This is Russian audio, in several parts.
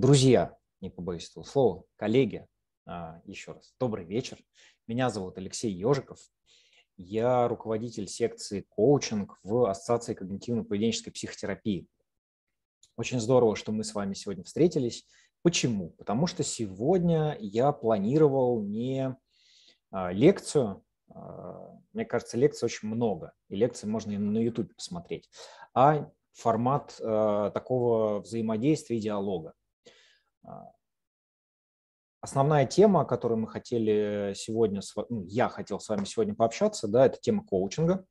друзья, не побоюсь этого слова, коллеги, а, еще раз, добрый вечер. Меня зовут Алексей Ежиков. Я руководитель секции коучинг в Ассоциации когнитивно-поведенческой психотерапии. Очень здорово, что мы с вами сегодня встретились. Почему? Потому что сегодня я планировал не а, лекцию, а, мне кажется, лекций очень много, и лекции можно и на YouTube посмотреть, а формат такого взаимодействия и диалога. А, основная тема, о которой мы хотели сегодня, ну, я хотел с вами сегодня пообщаться, да, это тема коучинга.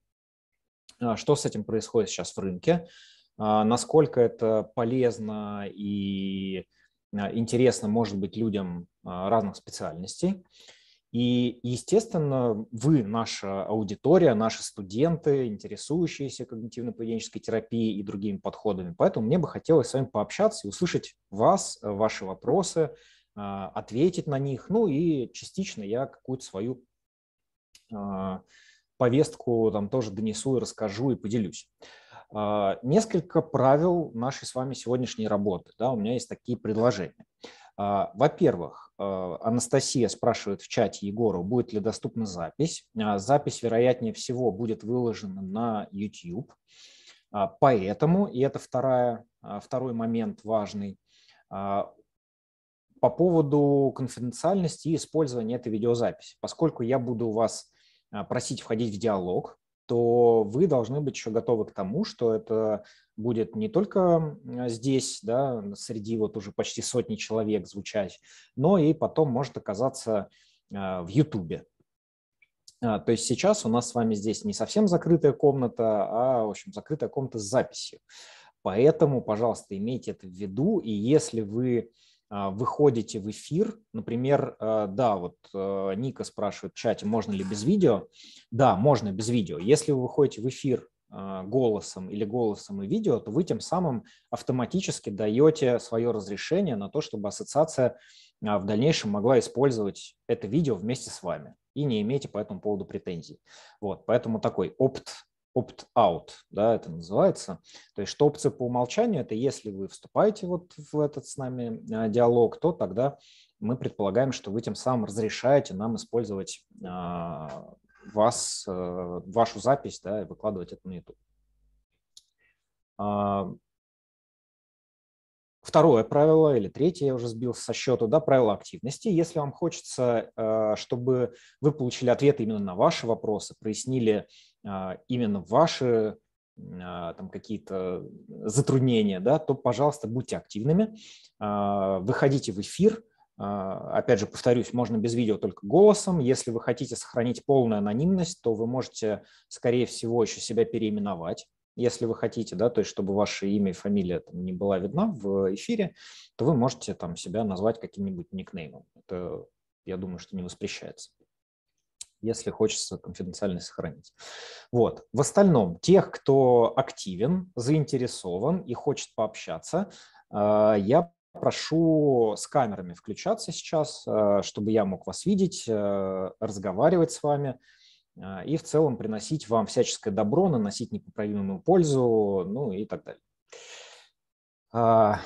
А, что с этим происходит сейчас в рынке? А, насколько это полезно и интересно может быть людям разных специальностей? И, естественно, вы, наша аудитория, наши студенты, интересующиеся когнитивно-поведенческой терапией и другими подходами. Поэтому мне бы хотелось с вами пообщаться и услышать вас, э, ваши вопросы, а, ответить на них. Ну и частично я какую-то свою а, повестку там тоже донесу и расскажу и поделюсь. А, несколько правил нашей с вами сегодняшней работы. Да, у меня есть такие предложения. А, во-первых, а, Анастасия спрашивает в чате Егору, будет ли доступна запись. А, запись, вероятнее всего, будет выложена на YouTube. Поэтому, и это вторая, второй момент важный, по поводу конфиденциальности и использования этой видеозаписи. Поскольку я буду вас просить входить в диалог, то вы должны быть еще готовы к тому, что это будет не только здесь, да, среди вот уже почти сотни человек звучать, но и потом может оказаться а, в Ютубе. А, то есть сейчас у нас с вами здесь не совсем закрытая комната, а, в общем, закрытая комната с записью. Поэтому, пожалуйста, имейте это в виду, и если вы а, выходите в эфир, например, а, да, вот а, Ника спрашивает в чате, можно ли без видео? Да, можно без видео. Если вы выходите в эфир голосом или голосом и видео, то вы тем самым автоматически даете свое разрешение на то, чтобы ассоциация в дальнейшем могла использовать это видео вместе с вами и не имеете по этому поводу претензий. Вот, поэтому такой опт opt-out, да, это называется. То есть, что опция по умолчанию – это если вы вступаете вот в этот с нами а, диалог, то тогда мы предполагаем, что вы тем самым разрешаете нам использовать а, вас, э, вашу запись, да, и выкладывать это на YouTube. А, второе правило или третье, я уже сбил со счету, да, правило активности. Если вам хочется, э, чтобы вы получили ответы именно на ваши вопросы, прояснили а, именно ваши а, там какие-то затруднения, да, то, пожалуйста, будьте активными, а, выходите в эфир. Опять же, повторюсь, можно без видео только голосом. Если вы хотите сохранить полную анонимность, то вы можете, скорее всего, еще себя переименовать если вы хотите, да, то есть чтобы ваше имя и фамилия там, не была видна в эфире, то вы можете там себя назвать каким-нибудь никнеймом. Это, я думаю, что не воспрещается если хочется конфиденциальность сохранить. Вот. В остальном, тех, кто активен, заинтересован и хочет пообщаться, э, я прошу с камерами включаться сейчас, э, чтобы я мог вас видеть, э, разговаривать с вами и в целом приносить вам всяческое добро, наносить непоправимую пользу, ну и так далее. А,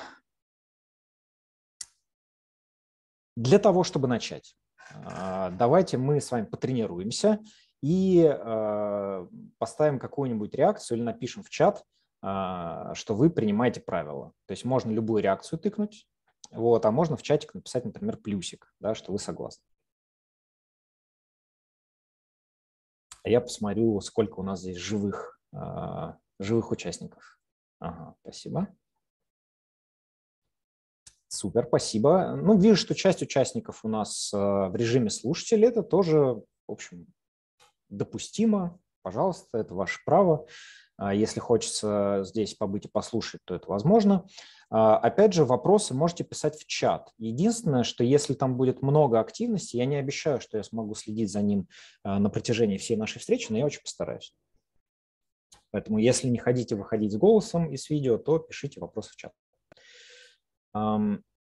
для того, чтобы начать, а, давайте мы с вами потренируемся и а, поставим какую-нибудь реакцию или напишем в чат, а, что вы принимаете правила. То есть можно любую реакцию тыкнуть, вот, а можно в чатик написать, например, плюсик, да, что вы согласны. Я посмотрю, сколько у нас здесь живых, живых участников. Ага, спасибо. Супер, спасибо. Ну, вижу, что часть участников у нас э, в режиме слушателей. Это тоже, в общем, допустимо. Пожалуйста, это ваше право. А если хочется здесь побыть и послушать, то это возможно. А, опять же, вопросы можете писать в чат. Единственное, что если там будет много активности, я не обещаю, что я смогу следить за ним э, на протяжении всей нашей встречи, но я очень постараюсь. Поэтому если не хотите выходить с голосом и с видео, то пишите вопросы в чат.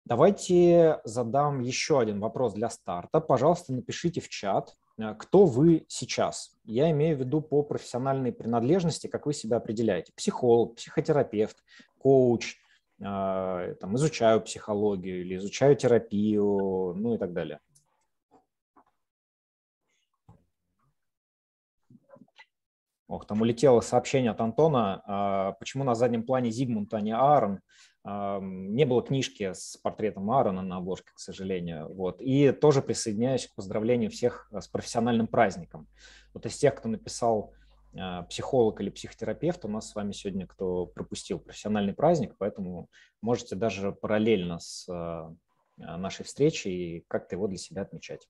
Давайте задам еще один вопрос для старта. Пожалуйста, напишите в чат, э, кто вы сейчас. Я имею в виду по профессиональной принадлежности, как вы себя определяете. Психолог, психотерапевт, коуч, э, там, изучаю психологию или изучаю терапию, ну и так далее. Ох, там улетело сообщение от Антона, а, почему на заднем плане Зигмунд, а не Аарон. Не было книжки с портретом Аарона на обложке, к сожалению. Вот. И тоже присоединяюсь к поздравлению всех э, с профессиональным праздником. Вот из тех, кто написал э, психолог или психотерапевт, у нас с вами сегодня кто пропустил профессиональный праздник, поэтому можете даже параллельно с э, нашей встречи и как-то его для себя отмечать.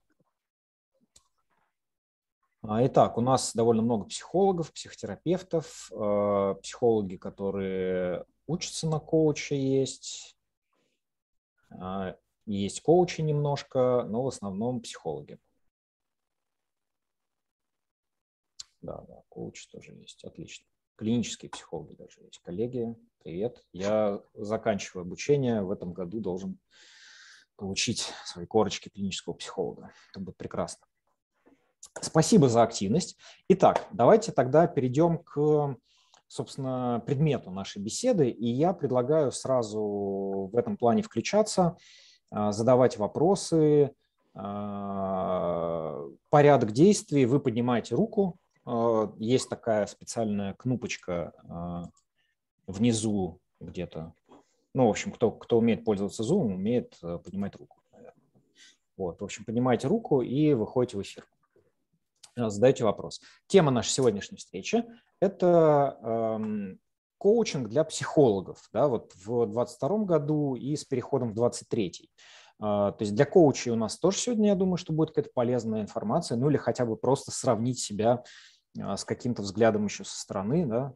А, итак, у нас довольно много психологов, психотерапевтов, психологи, которые учатся на коуче есть, а, есть коучи немножко, но в основном психологи. Да, да, коучи тоже есть, отлично. Клинические психологи даже есть. Коллеги, привет. Я заканчиваю обучение, в этом году должен получить свои корочки клинического психолога. Это будет прекрасно. Спасибо за активность. Итак, давайте тогда перейдем к собственно, предмету нашей беседы. И я предлагаю сразу в этом плане включаться, а, задавать вопросы, а, порядок действий. Вы поднимаете руку. А, есть такая специальная кнопочка внизу где-то. Ну, в общем, кто, кто умеет пользоваться Zoom, умеет поднимать руку. Вот, в общем, поднимаете руку и выходите в эфир задайте вопрос. Тема нашей сегодняшней встречи – это эм, коучинг для психологов да, вот в 2022 году и с переходом в 2023. Э, то есть для коучей у нас тоже сегодня, я думаю, что будет какая-то полезная информация, ну или хотя бы просто сравнить себя э, с каким-то взглядом еще со стороны, да,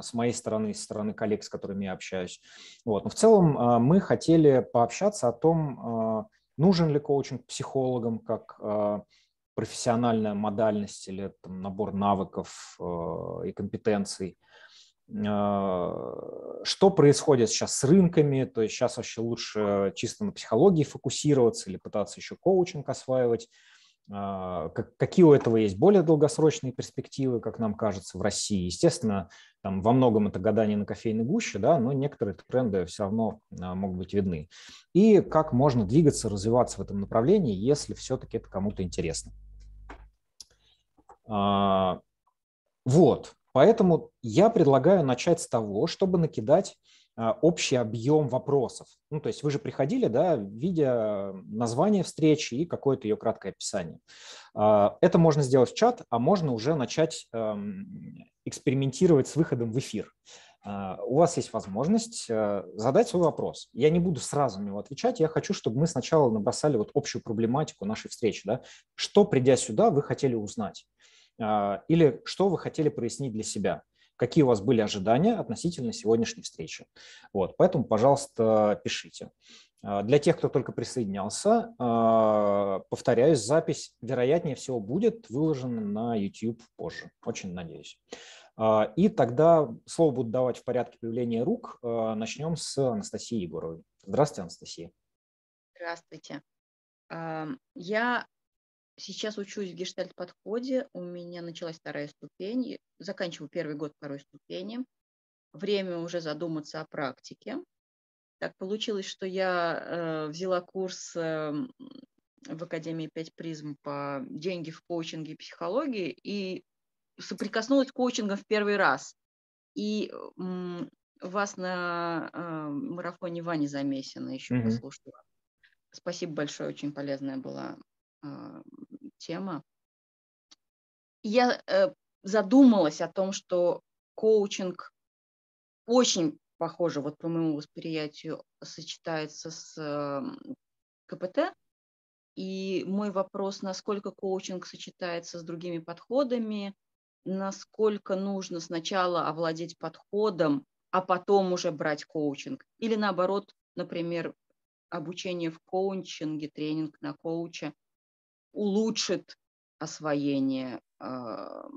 с моей стороны, со стороны коллег, с которыми я общаюсь. Вот. Но в целом э, мы хотели пообщаться о том, нужен ли коучинг психологам как профессиональная модальность или там, набор навыков э, и компетенций. Э, что происходит сейчас с рынками? То есть сейчас вообще лучше чисто на психологии фокусироваться или пытаться еще коучинг осваивать, а, какие у этого есть более долгосрочные перспективы, как нам кажется, в России. Естественно, там во многом это гадание на кофейной гуще, да, но некоторые тренды все равно а, могут быть видны. И как можно двигаться, развиваться в этом направлении, если все-таки это кому-то интересно. А, вот, поэтому я предлагаю начать с того, чтобы накидать а, общий объем вопросов. Ну, то есть вы же приходили, да, видя название встречи и какое-то ее краткое описание. А, это можно сделать в чат, а можно уже начать эм, экспериментировать с выходом в эфир. А, у вас есть возможность э, задать свой вопрос. Я не буду сразу на него отвечать, я хочу, чтобы мы сначала набросали вот общую проблематику нашей встречи. Да? Что, придя сюда, вы хотели узнать? Или что вы хотели прояснить для себя? какие у вас были ожидания относительно сегодняшней встречи. Вот, поэтому, пожалуйста, пишите. А, для тех, кто только присоединялся, а, повторяюсь, запись, вероятнее всего, будет выложена на YouTube позже. Очень надеюсь. А, и тогда слово буду давать в порядке появления рук. Начнем с Анастасии Егоровой. Здравствуйте, Анастасия. Здравствуйте. Я Сейчас учусь в гештальт-подходе, у меня началась вторая ступень, заканчиваю первый год второй ступени. Время уже задуматься о практике. Так получилось, что я э, взяла курс э, в Академии 5 призм по деньги в коучинге и психологии и соприкоснулась с коучингом в первый раз. И м, вас на э, марафоне Вани Замесина еще mm-hmm. послушала. Спасибо большое, очень полезная была а, тема. Я э, задумалась о том, что коучинг очень похоже, вот по моему восприятию, сочетается с КПТ. И мой вопрос, насколько коучинг сочетается с другими подходами, насколько нужно сначала овладеть подходом, а потом уже брать коучинг. Или наоборот, например, обучение в коучинге, тренинг на коуче улучшит освоение, а,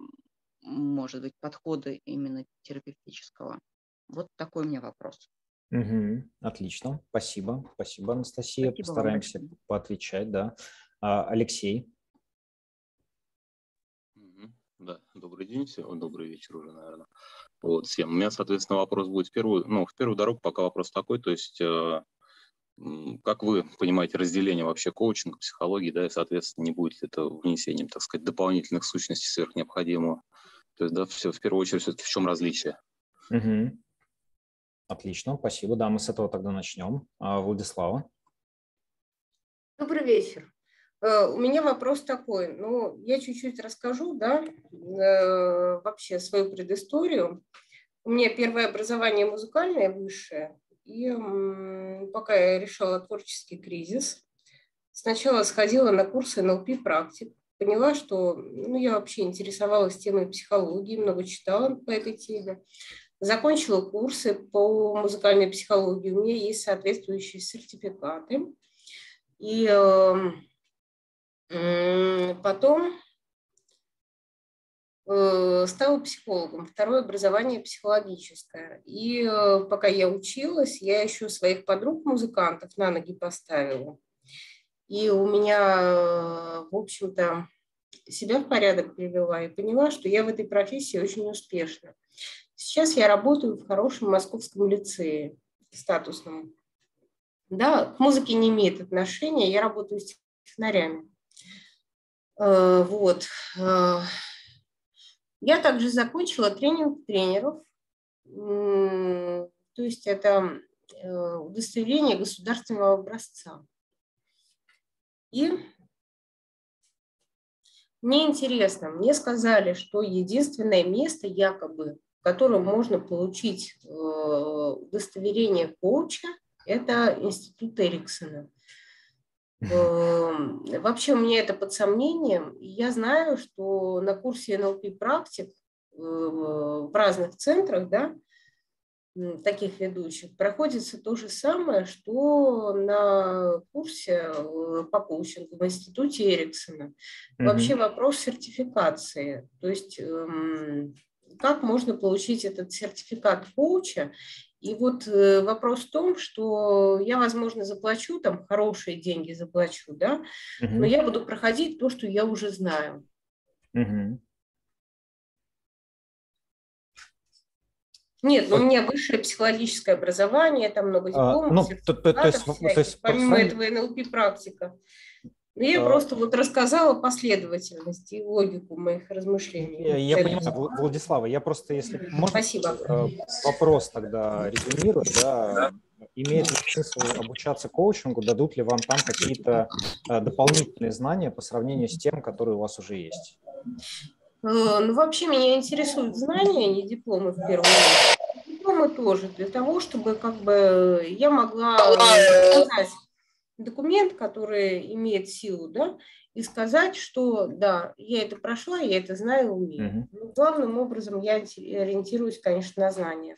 может быть, подхода именно терапевтического. Вот такой у меня вопрос. Угу, отлично, спасибо, спасибо, Анастасия. Спасибо Постараемся вам, поотвечать, да. А, Алексей. Да, добрый день всем, добрый вечер уже, наверное. Вот всем. У меня, соответственно, вопрос будет в первую, ну, в первую дорогу пока вопрос такой, то есть э, как вы понимаете разделение вообще коучинга, психологии, да, и, соответственно, не будет ли это внесением, так сказать, дополнительных сущностей сверх необходимого? То есть, да, все, в первую очередь, все-таки в чем различие? Угу. Отлично, спасибо. Да, мы с этого тогда начнем. А, Владислава. Добрый вечер. Э, у меня вопрос такой. Ну, я чуть-чуть расскажу, да, э, вообще свою предысторию. У меня первое образование музыкальное высшее, и пока я решала творческий кризис, сначала сходила на курсы НЛП практик, поняла, что ну, я вообще интересовалась темой психологии, много читала по этой теме. Закончила курсы по музыкальной психологии, у меня есть соответствующие сертификаты. И э, э, потом Э, стала психологом, второе образование психологическое. И э, пока я училась, я еще своих подруг-музыкантов на ноги поставила. И у меня, э, в общем-то, себя в порядок привела и поняла, что я в этой профессии очень успешна. Сейчас я работаю в хорошем московском лицее, статусном. Да, к музыке не имеет отношения, я работаю с технарями. Вот я также закончила тренинг тренеров, то есть это э, удостоверение государственного образца. И мне интересно, мне сказали, что единственное место якобы, в котором можно получить э, удостоверение коуча, это институт Эриксона. Эм, вообще у меня это под сомнением. Я знаю, что на курсе НЛП практик э, в разных центрах, да, таких ведущих, проходится то же самое, что на курсе э, по коучингу в институте Эриксона. Вообще вопрос сертификации, то есть эм, как можно получить этот сертификат коуча и вот э, вопрос в том, что я, возможно, заплачу, там хорошие деньги заплачу, да, угу. но я буду проходить то, что я уже знаю. Угу. Нет, ну, у меня высшее психологическое образование, там много а, дипломов, а, ну, то, то, то, есть, то есть, помимо пациент... этого НЛП практика. Ну, я а... просто вот рассказала последовательность и логику моих размышлений. Я, я понимаю, Владислава, я просто, если можно, Спасибо. Э, вопрос тогда резюмирую, да, имеет ли смысл обучаться коучингу, дадут ли вам там какие-то э, дополнительные знания по сравнению с тем, которые у вас уже есть? Э, ну, вообще меня интересуют знания, а не дипломы в первую очередь. Дипломы тоже, для того, чтобы как бы я могла сказать, документ, который имеет силу, да, и сказать, что да, я это прошла, я это знаю, умею. Угу. Ну, Но главным образом я ориентируюсь, конечно, на знания.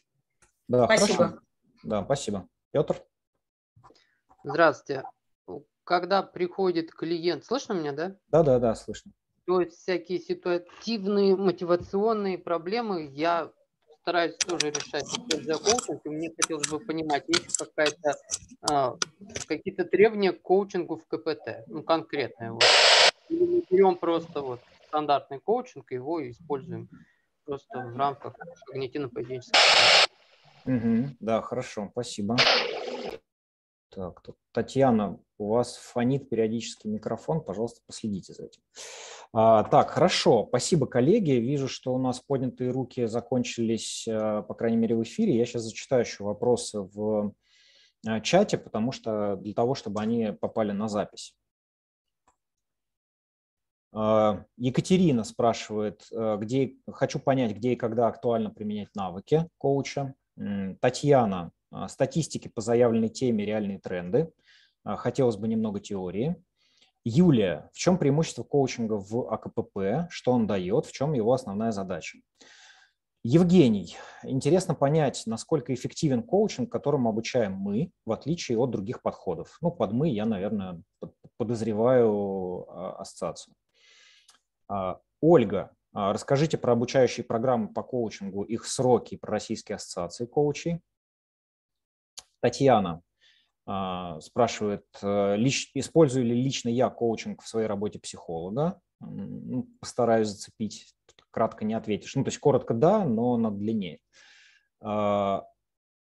Да, спасибо. Хорошо. Да, спасибо. Петр? Здравствуйте. Когда приходит клиент, слышно меня, да? Да, да, да, слышно. То есть всякие ситуативные, мотивационные проблемы я стараюсь тоже решать за коучинг, мне хотелось бы понимать, есть какая-то, а, какие-то требования к коучингу в КПТ, ну, конкретное. Вот. Или мы берем просто вот стандартный коучинг его используем просто в рамках когнитивно-поведенческого. Угу, да, хорошо, спасибо. Так, Татьяна, у вас фонит периодически микрофон, пожалуйста, последите за этим. А, так, хорошо. Спасибо, коллеги. Вижу, что у нас поднятые руки закончились, а, по крайней мере, в эфире. Я сейчас зачитаю еще вопросы в а, чате, потому что для того, чтобы они попали на запись. Екатерина спрашивает, где, хочу понять, где и когда актуально применять навыки коуча. Татьяна, статистики по заявленной теме «Реальные тренды». Хотелось бы немного теории. Юлия, в чем преимущество коучинга в АКПП, что он дает, в чем его основная задача? Евгений, интересно понять, насколько эффективен коучинг, которым обучаем мы, в отличие от других подходов. Ну, под «мы» я, наверное, подозреваю а, ассоциацию. А, Ольга, а, расскажите про обучающие программы по коучингу, их сроки, про российские ассоциации коучей. Татьяна, а, спрашивает, э, лич, использую ли лично я коучинг в своей работе психолога. Ну, постараюсь зацепить, кратко не ответишь. Ну, то есть коротко да, но на длине. А,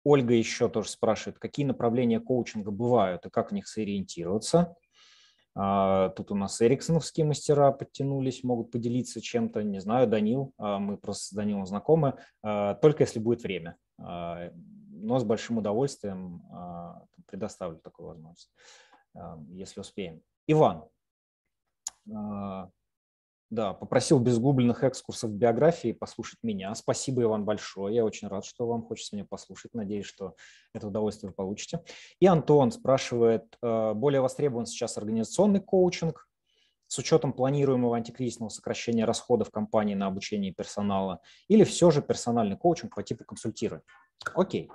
Ольга еще тоже спрашивает, какие направления коучинга бывают и как в них сориентироваться. А, тут у нас эриксоновские мастера подтянулись, могут поделиться чем-то. Не знаю, Данил, мы просто с Данилом знакомы. Только если будет время но с большим удовольствием а, предоставлю такую возможность, если успеем. Иван. А, да, попросил без губленных экскурсов биографии послушать меня. Спасибо, Иван, большое. Я очень рад, что вам хочется меня послушать. Надеюсь, что это удовольствие вы получите. И Антон спрашивает, а, более востребован сейчас организационный коучинг с учетом планируемого антикризисного сокращения расходов компании на обучение персонала или все же персональный коучинг по типу консультирования? Окей,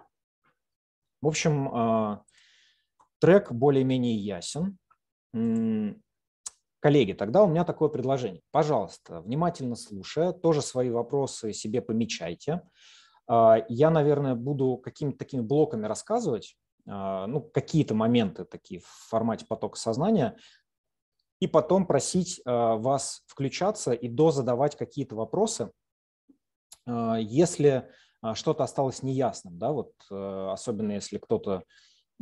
в общем, а, трек более-менее ясен. Коллеги, тогда у меня такое предложение. Пожалуйста, внимательно слушая, тоже свои вопросы себе помечайте. А, я, наверное, буду какими-то такими блоками рассказывать, а, ну, какие-то моменты такие в формате потока сознания, и потом просить вас включаться и дозадавать какие-то вопросы. Если а, что-то осталось неясным, да, вот э, особенно если кто-то,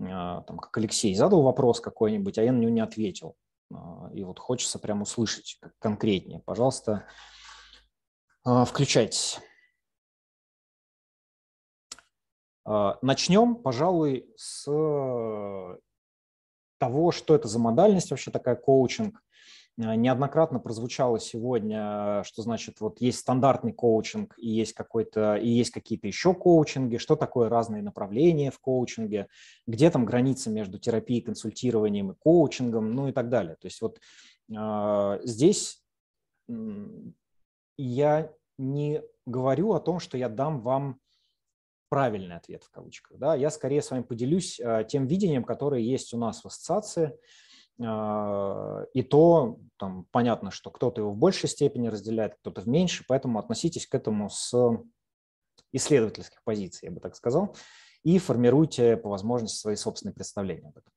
а, там, как Алексей, задал вопрос какой-нибудь, а я на него не ответил. А, и вот хочется прям услышать конкретнее. Пожалуйста, включайтесь. Начнем, пожалуй, с э, того, что это за модальность вообще такая коучинг, а, неоднократно прозвучало сегодня, что значит вот есть стандартный коучинг и есть какой-то и есть какие-то еще коучинги, что такое разные направления в коучинге, где там границы между терапией, консультированием и коучингом, ну и так далее. То есть вот э, здесь я не говорю о том, что я дам вам правильный ответ в кавычках. Да? Я скорее с вами поделюсь э, тем видением, которое есть у нас в ассоциации, а, и то, там, понятно, что кто-то его в большей степени разделяет, кто-то в меньшей, поэтому относитесь к этому с исследовательских позиций, я бы так сказал, и формируйте по возможности свои собственные представления об этом.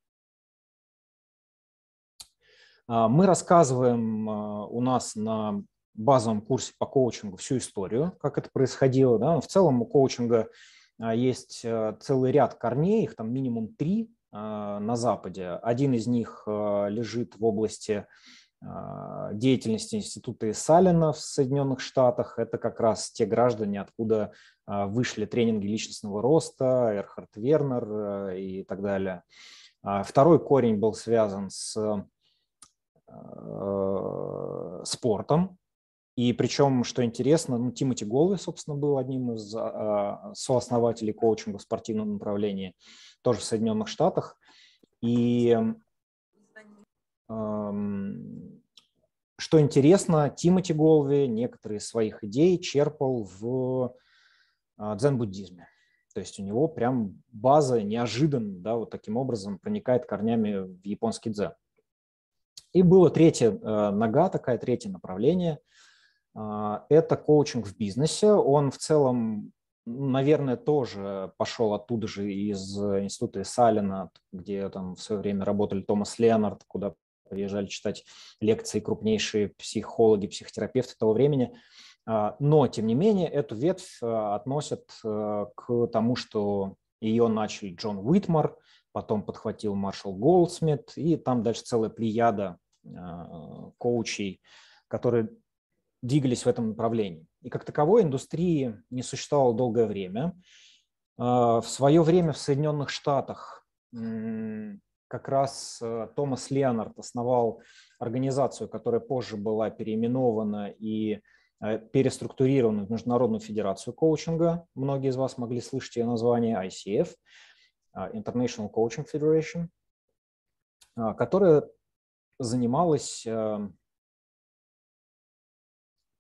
А, мы рассказываем а, у нас на базовом курсе по коучингу всю историю, как это происходило. Да? Но в целом у коучинга есть целый ряд корней, их там минимум три, а, на Западе. Один из них а, лежит в области а, деятельности института Салина в Соединенных Штатах. Это как раз те граждане, откуда вышли тренинги личностного роста, Эрхард Вернер и так далее. Второй корень был связан с спортом, и причем, что интересно, ну, Тимоти Голви, собственно, был одним из а, сооснователей коучинга в спортивном направлении, тоже в Соединенных Штатах. И эм, что интересно, Тимоти Голви некоторые из своих идей черпал в э, дзен-буддизме. То есть у него прям база неожиданно, да, вот таким образом проникает корнями в японский дзен. И было третья э, нога такая, третье направление – а, это коучинг в бизнесе. Он в целом, ну, наверное, тоже пошел оттуда же из института Салина, где там в свое время работали Томас Леонард, куда приезжали читать лекции крупнейшие психологи, психотерапевты того времени. А, но, тем не менее, эту ветвь а, относят к тому, что ее начали Джон Уитмар, потом подхватил Маршал Голдсмит, и там дальше целая плеяда коучей, которые двигались в этом направлении. И как таковой индустрии не существовало долгое время. А, в свое время в Соединенных Штатах как раз э, Томас Леонард основал организацию, которая позже была переименована и э, переструктурирована в Международную федерацию коучинга. Многие из вас могли слышать ее название ICF, а, International Coaching Federation, а, которая занималась э,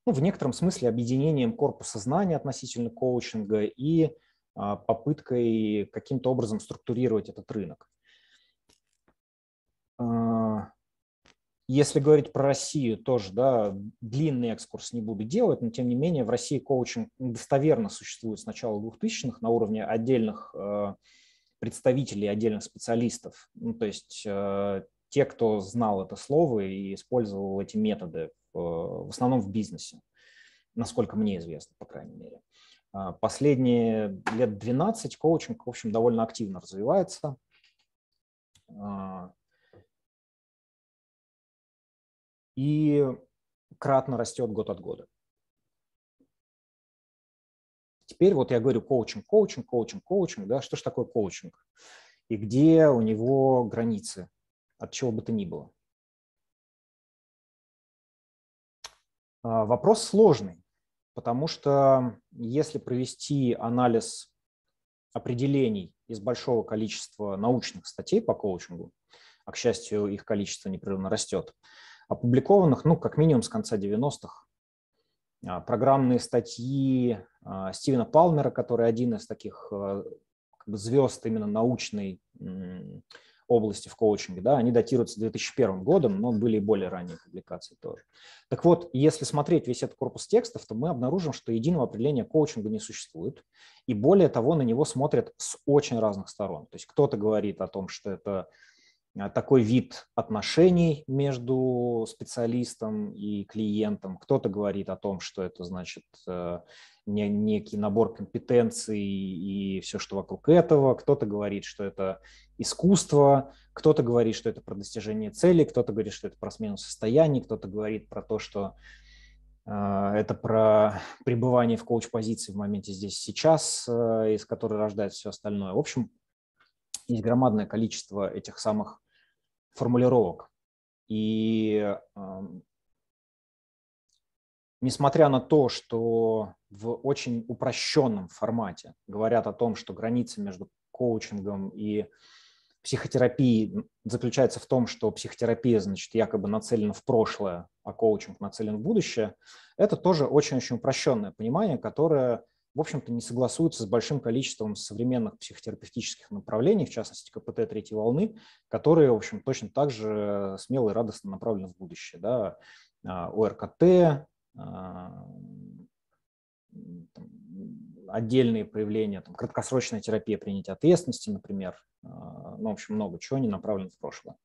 ну, в некотором смысле объединением корпуса знаний относительно коучинга и а, попыткой каким-то образом структурировать этот рынок. А, если говорить про Россию, тоже да, длинный экскурс не буду делать, но тем не менее в России коучинг достоверно существует с начала 2000-х на уровне отдельных а, представителей, отдельных специалистов. Ну, то есть те, кто знал это слово и использовал эти методы Э, в основном в бизнесе, насколько мне известно, по крайней мере. А, последние лет 12 коучинг, в общем, довольно активно развивается. А, и кратно растет год от года. Теперь вот я говорю коучинг, коучинг, коучинг, коучинг, да, что же такое коучинг? И где у него границы, от чего бы то ни было. А, вопрос сложный, потому что если провести анализ определений из большого количества научных статей по коучингу, а, к счастью, их количество непрерывно растет, опубликованных, ну, как минимум с конца 90-х, а, программные статьи а, Стивена Палмера, который один из таких как бы, звезд именно научной области в коучинге, да, они датируются 2001 годом, но были и более ранние публикации тоже. Так вот, если смотреть весь этот корпус текстов, то мы обнаружим, что единого определения коучинга не существует, и более того, на него смотрят с очень разных сторон. То есть кто-то говорит о том, что это а, такой вид отношений между специалистом и клиентом. Кто-то говорит о том, что это значит э, некий набор компетенций и все, что вокруг этого. Кто-то говорит, что это искусство, кто-то говорит, что это про достижение цели, кто-то говорит, что это про смену состояний, кто-то говорит про то, что э, это про пребывание в коуч-позиции в моменте здесь сейчас, э, из которой рождается все остальное. В общем, есть громадное количество этих самых формулировок. И эм, несмотря на то, что в очень упрощенном формате говорят о том, что граница между коучингом и психотерапией заключается в том, что психотерапия, значит, якобы нацелена в прошлое, а коучинг нацелен в будущее, это тоже очень-очень упрощенное понимание, которое в общем-то, не согласуются с большим количеством современных психотерапевтических направлений, в частности, КПТ третьей волны, которые, в общем, точно так же смело и радостно направлены в будущее. Да? А, ОРКТ, а, отдельные проявления, там, краткосрочная терапия принятия ответственности, например, а, ну, в общем, много чего не направлено в прошлое.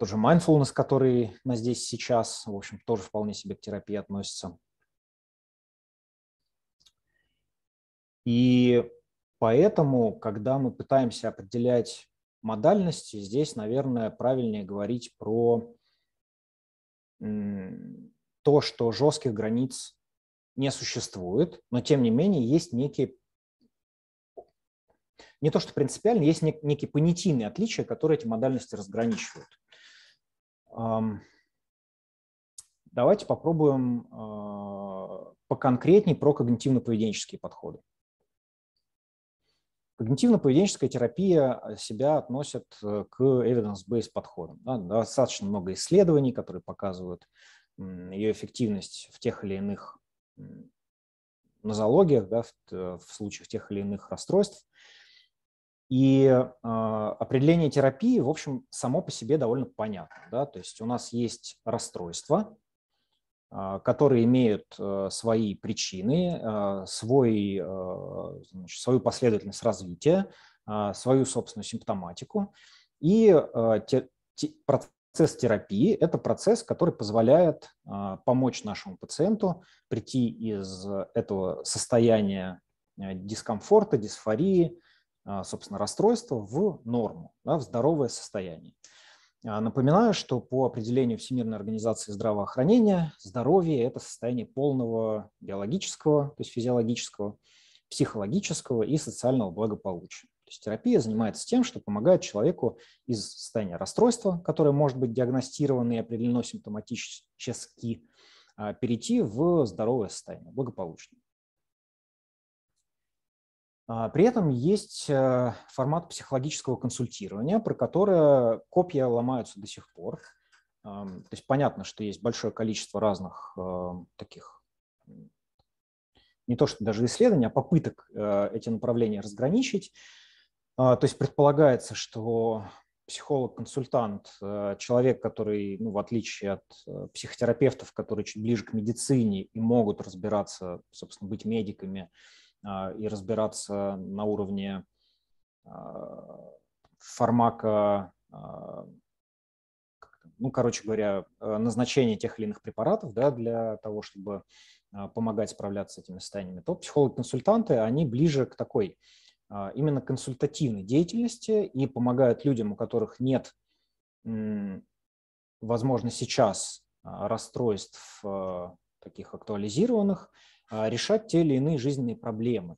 Тоже же mindfulness, который на здесь сейчас, в общем, тоже вполне себе к терапии относится. И поэтому, когда мы пытаемся определять модальности, здесь, наверное, правильнее говорить про то, что жестких границ не существует, но тем не менее есть некие не то что принципиально, есть некие понятийные отличия, которые эти модальности разграничивают. Давайте попробуем а, поконкретней про когнитивно-поведенческие подходы. Когнитивно-поведенческая терапия э, себя относит э, к evidence-based подходам. Да, достаточно много исследований, которые показывают ее эффективность в тех или иных нозологиях, да, в, э, в случаях тех или иных расстройств. И э, определение терапии, в общем, само по себе довольно понятно. Да? То есть у нас есть расстройство, а, которые имеют э, свои причины, а, свой, а, значит, свою последовательность развития, свою собственную симптоматику. И те, те, процесс терапии – это процесс, который позволяет помочь нашему пациенту прийти из этого состояния э, дискомфорта, дисфории, собственно, расстройства в норму, да, в здоровое состояние. А, напоминаю, что по определению Всемирной организации здравоохранения здоровье – это состояние полного биологического, то есть физиологического, психологического и социального благополучия. То есть терапия занимается тем, что помогает человеку из состояния расстройства, которое может быть диагностировано и определено симптоматически, а, перейти в здоровое состояние, благополучное. А, при этом есть э, формат психологического консультирования, про которое копья ломаются до сих пор. То есть понятно, что есть большое количество разных эм, таких, не то что даже исследований, а попыток э, эти направления разграничить. А, то есть предполагается, что психолог-консультант, э, человек, который, ну, в отличие от психотерапевтов, которые чуть ближе к медицине и могут разбираться, собственно, быть медиками, а, и разбираться на уровне а, фармака, а, ну, короче говоря, назначения тех или иных препаратов да, для того, чтобы помогать справляться с этими состояниями, то психологи-консультанты, они ближе к такой именно консультативной деятельности и помогают людям, у которых нет, возможно, сейчас расстройств таких актуализированных, а, решать те или иные жизненные проблемы.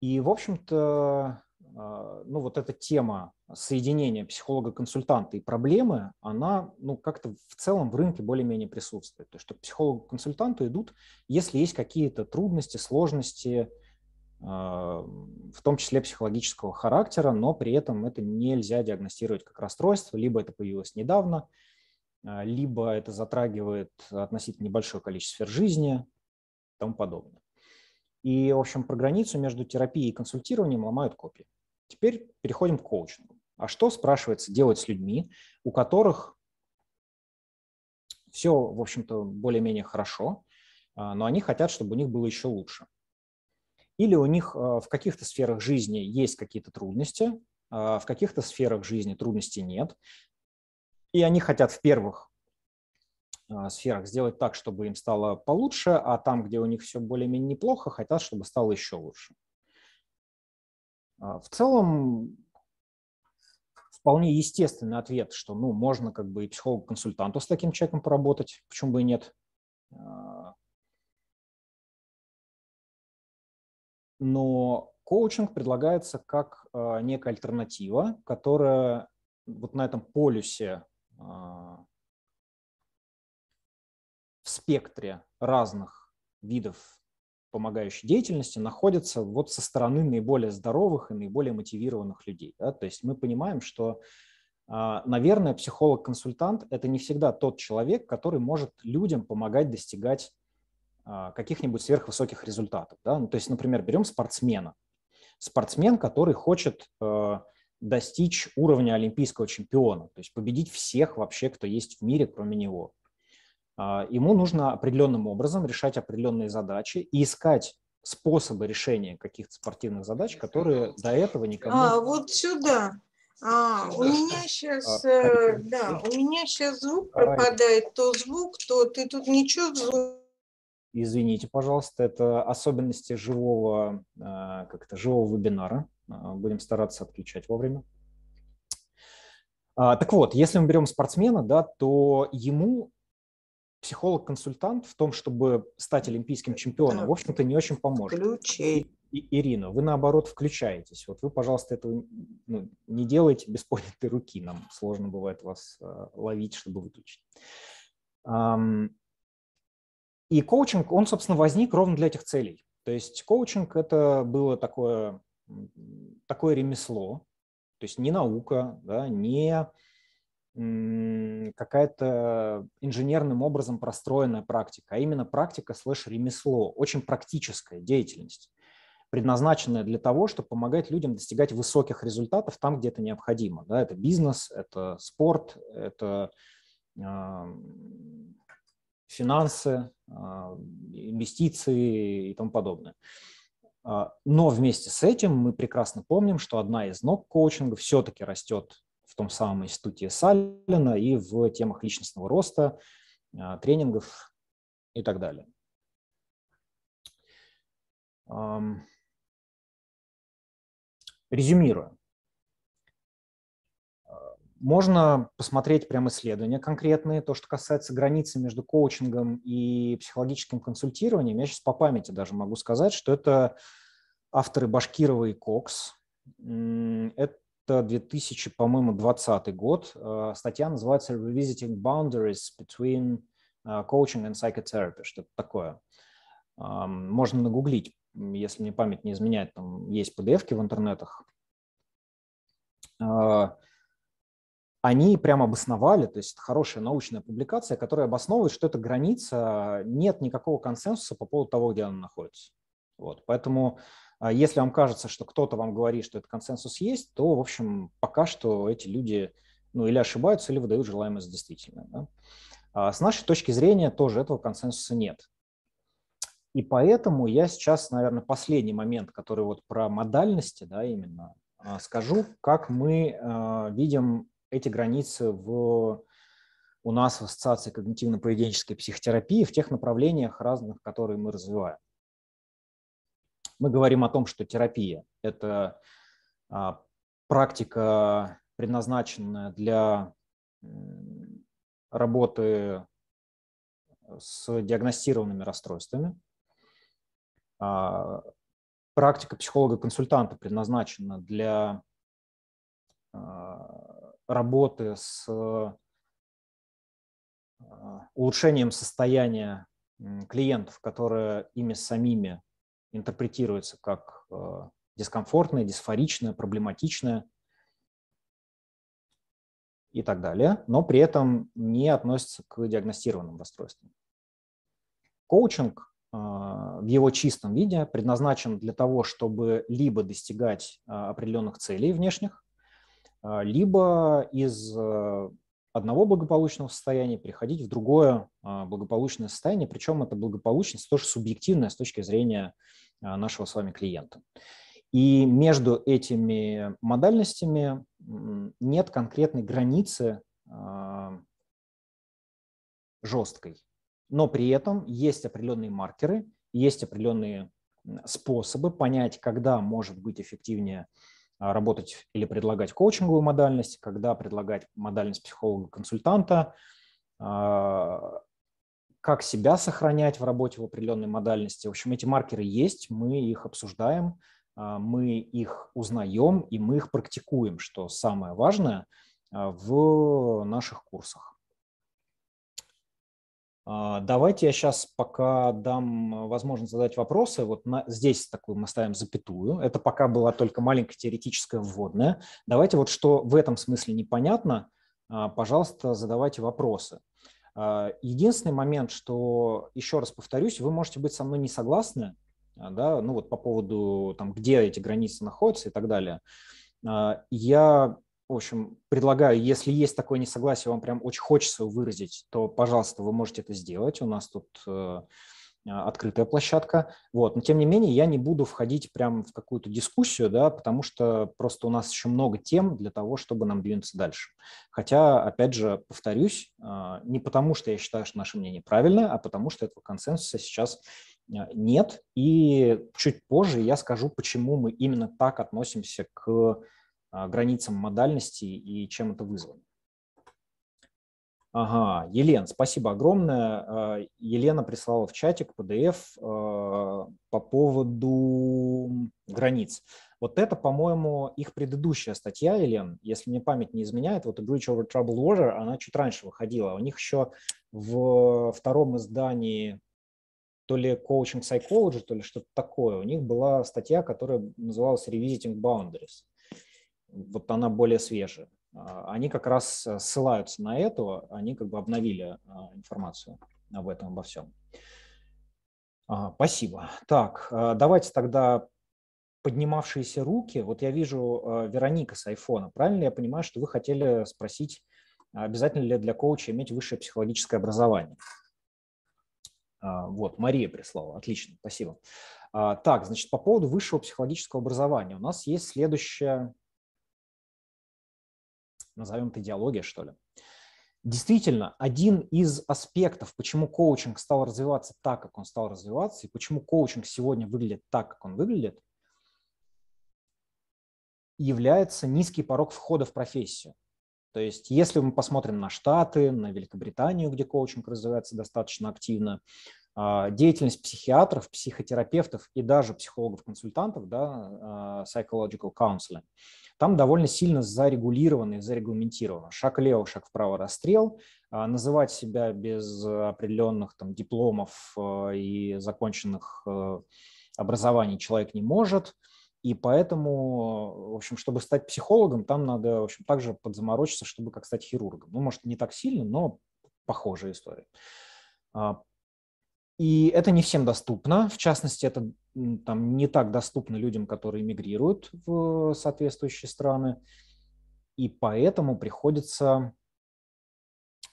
И, в общем-то, а, ну вот эта тема соединения психолога-консультанта и проблемы, она ну, как-то в целом в рынке более-менее присутствует. То есть, что к психологу-консультанту идут, если есть какие-то трудности, сложности, а, в том числе психологического характера, но при этом это нельзя диагностировать как расстройство, либо это появилось недавно, а, либо это затрагивает относительно небольшое количество сфер жизни и тому подобное. И, в общем, про границу между терапией и консультированием ломают копии. Теперь переходим к коучингу. А что, спрашивается, делать с людьми, у которых все, в общем-то, более-менее хорошо, а, но они хотят, чтобы у них было еще лучше. Или у них а, в каких-то сферах жизни есть какие-то трудности, в каких-то сферах жизни трудностей нет, и они хотят в первых а, сферах сделать так, чтобы им стало получше, а там, где у них все более-менее неплохо, хотят, чтобы стало еще лучше. А, в целом, вполне естественный ответ, что ну, можно как бы и психологу-консультанту с таким человеком поработать, почему бы и нет. А, но коучинг предлагается как некая альтернатива, которая вот на этом полюсе а, в спектре разных видов помогающей деятельности находятся вот со стороны наиболее здоровых и наиболее мотивированных людей. Да? То есть мы понимаем, что, а, наверное, психолог-консультант – это не всегда тот человек, который может людям помогать достигать а, каких-нибудь сверхвысоких результатов. Да? Ну, то есть, например, берем спортсмена. Спортсмен, который хочет достичь уровня олимпийского чемпиона, то есть победить всех вообще, кто есть в мире, кроме него. А, ему нужно определенным образом решать определенные задачи и искать способы решения каких-то спортивных задач, которые до этого никому... А, вот сюда. А, у меня сейчас, а, э, да, у меня сейчас звук пропадает, то звук, то ты тут ничего звук. Извините, пожалуйста, это особенности живого, а, как-то живого вебинара. А, будем стараться отключать вовремя. А, так вот, если мы берем спортсмена, да, то ему психолог-консультант в том, чтобы стать олимпийским чемпионом, так. в общем-то, не очень поможет. Включи. И, Ирина, вы наоборот включаетесь. Вот вы, пожалуйста, этого ну, не делайте без поднятой руки. Нам сложно бывает вас а, ловить, чтобы выключить. И коучинг, он, собственно, возник ровно для этих целей. То есть коучинг – это было такое такое ремесло, то есть не наука, да, не какая-то инженерным образом простроенная практика, а именно практика слышь ремесло, очень практическая деятельность, предназначенная для того, чтобы помогать людям достигать высоких результатов там, где это необходимо. Да, это бизнес, это спорт, это э, финансы, э, инвестиции и тому подобное. Э, а, но вместе с этим мы прекрасно помним, что одна из ног коучинга все-таки растет в том самом институте Саллина и в темах личностного роста, а, тренингов и так далее. Резюмируя, можно посмотреть прямо исследования конкретные, то, что касается границы между коучингом и психологическим консультированием. Я сейчас по памяти даже могу сказать, что это авторы Башкирова и Кокс. Это 2000, по-моему, 20 год. Э, статья называется «Revisiting Boundaries Between э, Coaching and Psychotherapy». Что-то такое. Можно нагуглить, если мне память не изменяет. Там есть pdf ки в интернетах. Э, они прямо обосновали, то есть это хорошая научная публикация, которая обосновывает, что эта граница, нет никакого консенсуса по поводу того, где она находится. Вот. Поэтому а, если вам кажется, что кто-то вам говорит, что этот консенсус есть, то, в общем, пока что эти люди ну, или ошибаются, или выдают желаемое за действительное. Да? А с нашей точки зрения тоже этого консенсуса нет. И поэтому я сейчас, наверное, последний момент, который вот про модальности, да, именно а, скажу, как мы а, видим эти границы в, у нас в Ассоциации когнитивно-поведенческой психотерапии в тех направлениях разных, которые мы развиваем. Мы говорим о том, что терапия – это а, практика, предназначенная для работы с диагностированными расстройствами. А, практика психолога-консультанта предназначена для а, работы с э, улучшением состояния клиентов, которое ими самими интерпретируется как э, дискомфортное, дисфоричное, проблематичное и так далее, но при этом не относится к диагностированным расстройствам. Коучинг э, в его чистом виде предназначен для того, чтобы либо достигать определенных целей внешних, а, либо из э, одного благополучного состояния переходить в другое а, благополучное состояние, причем это благополучность тоже субъективная с точки зрения а, нашего с вами клиента. И между этими модальностями нет конкретной границы жесткой. Но при этом есть определенные маркеры, есть определенные способы понять, когда может быть эффективнее а, работать или предлагать коучинговую модальность, когда предлагать модальность психолога-консультанта, а, как себя сохранять в работе в определенной модальности. В общем, эти маркеры есть, мы их обсуждаем, а, мы их узнаем и мы их практикуем, что самое важное в наших курсах. А, давайте я сейчас пока дам возможность задать вопросы. Вот на, здесь такую мы ставим запятую. Это пока была только маленькая теоретическая вводная. Давайте вот что в этом смысле непонятно, а, пожалуйста, задавайте вопросы. А, единственный момент, что, еще раз повторюсь, вы можете быть со мной не согласны, да, ну вот по поводу там, где эти границы находятся и так далее. Я в общем, предлагаю, если есть такое несогласие, вам прям очень хочется его выразить, то, пожалуйста, вы можете это сделать. У нас тут э, открытая площадка. Вот. Но тем не менее я не буду входить прям в какую-то дискуссию, да, потому что просто у нас еще много тем для того, чтобы нам двинуться дальше. Хотя, опять же, повторюсь, э, не потому что я считаю, что наше мнение правильное, а потому что этого консенсуса сейчас э, нет. И чуть позже я скажу, почему мы именно так относимся к а, границам модальности и чем это вызвано. Ага, Елен, спасибо огромное. А, Елена прислала в чатик PDF а, по поводу границ. Вот это, по-моему, их предыдущая статья, Елен, если мне память не изменяет, вот Bridge over Troubled Water, она чуть раньше выходила. У них еще в втором издании то ли Coaching Psychology, то ли что-то такое. У них была статья, которая называлась Revisiting Boundaries вот она более свежая. А, они как раз э, ссылаются на это, они как бы обновили э, информацию об этом, обо всем. А, спасибо. Так, э, давайте тогда поднимавшиеся руки. Вот я вижу Вероника с айфона. Правильно я понимаю, что вы хотели спросить, обязательно ли для коуча иметь высшее психологическое образование? А, вот, Мария прислала. Отлично, спасибо. Так, значит, по поводу высшего психологического образования. У нас есть следующая назовем это идеология, что ли. Действительно, один из аспектов, почему коучинг стал развиваться так, как он стал развиваться, и почему коучинг сегодня выглядит так, как он выглядит, является низкий порог входа в профессию. То есть если мы посмотрим на Штаты, на Великобританию, где коучинг развивается достаточно активно, а, деятельность психиатров, психотерапевтов и даже психологов-консультантов, да, а, psychological counseling, там довольно сильно зарегулировано и зарегламентировано. Шаг лево, шаг вправо, расстрел. А, называть себя без определенных там, дипломов и законченных образований человек не может. И поэтому, в общем, чтобы стать психологом, там надо, в общем, также подзаморочиться, чтобы как стать хирургом. Ну, может, не так сильно, но похожая история. И это не всем доступно. В частности, это там, не так доступно людям, которые мигрируют в соответствующие страны. И поэтому приходится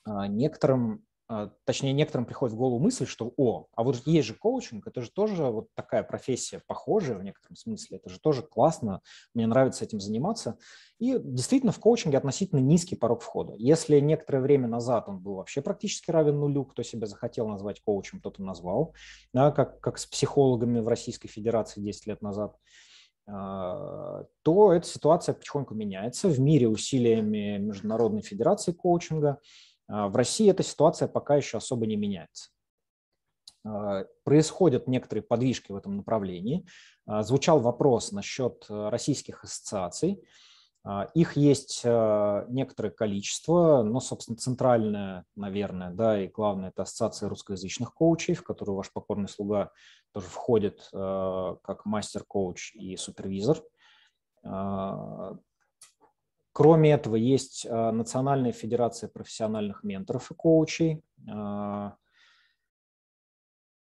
а, некоторым а, точнее, некоторым приходит в голову мысль, что, о, а вот есть же коучинг, это же тоже вот такая профессия похожая в некотором смысле, это же тоже классно, мне нравится этим заниматься. И действительно в коучинге относительно низкий порог входа. Если некоторое время назад он был вообще практически равен нулю, кто себя захотел назвать коучем, тот и назвал, да, как, как с психологами в Российской Федерации 10 лет назад, а, то эта ситуация потихоньку меняется в мире усилиями Международной Федерации коучинга, а в России эта ситуация пока еще особо не меняется. А, происходят некоторые подвижки в этом направлении. А, звучал вопрос насчет э, российских ассоциаций. Их есть э, некоторое количество, но, собственно, центральная, наверное, да, и главное – это ассоциация русскоязычных коучей, в которую ваш покорный слуга тоже входит э, как мастер-коуч и супервизор. Кроме этого, есть а, Национальная федерация профессиональных менторов и коучей. А,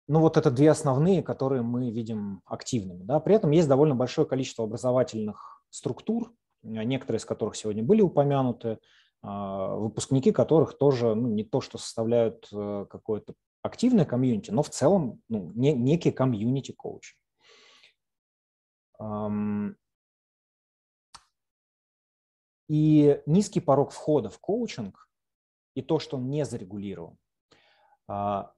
ну, вот это две основные, которые мы видим активными. Да? При этом есть довольно большое количество образовательных структур, а, некоторые из которых сегодня были упомянуты, выпускники которых тоже ну, не то, что составляют какое-то активное комьюнити, но в целом ну, не, некий комьюнити-коуч. И низкий порог входа в коучинг и то, что он не зарегулирован, а,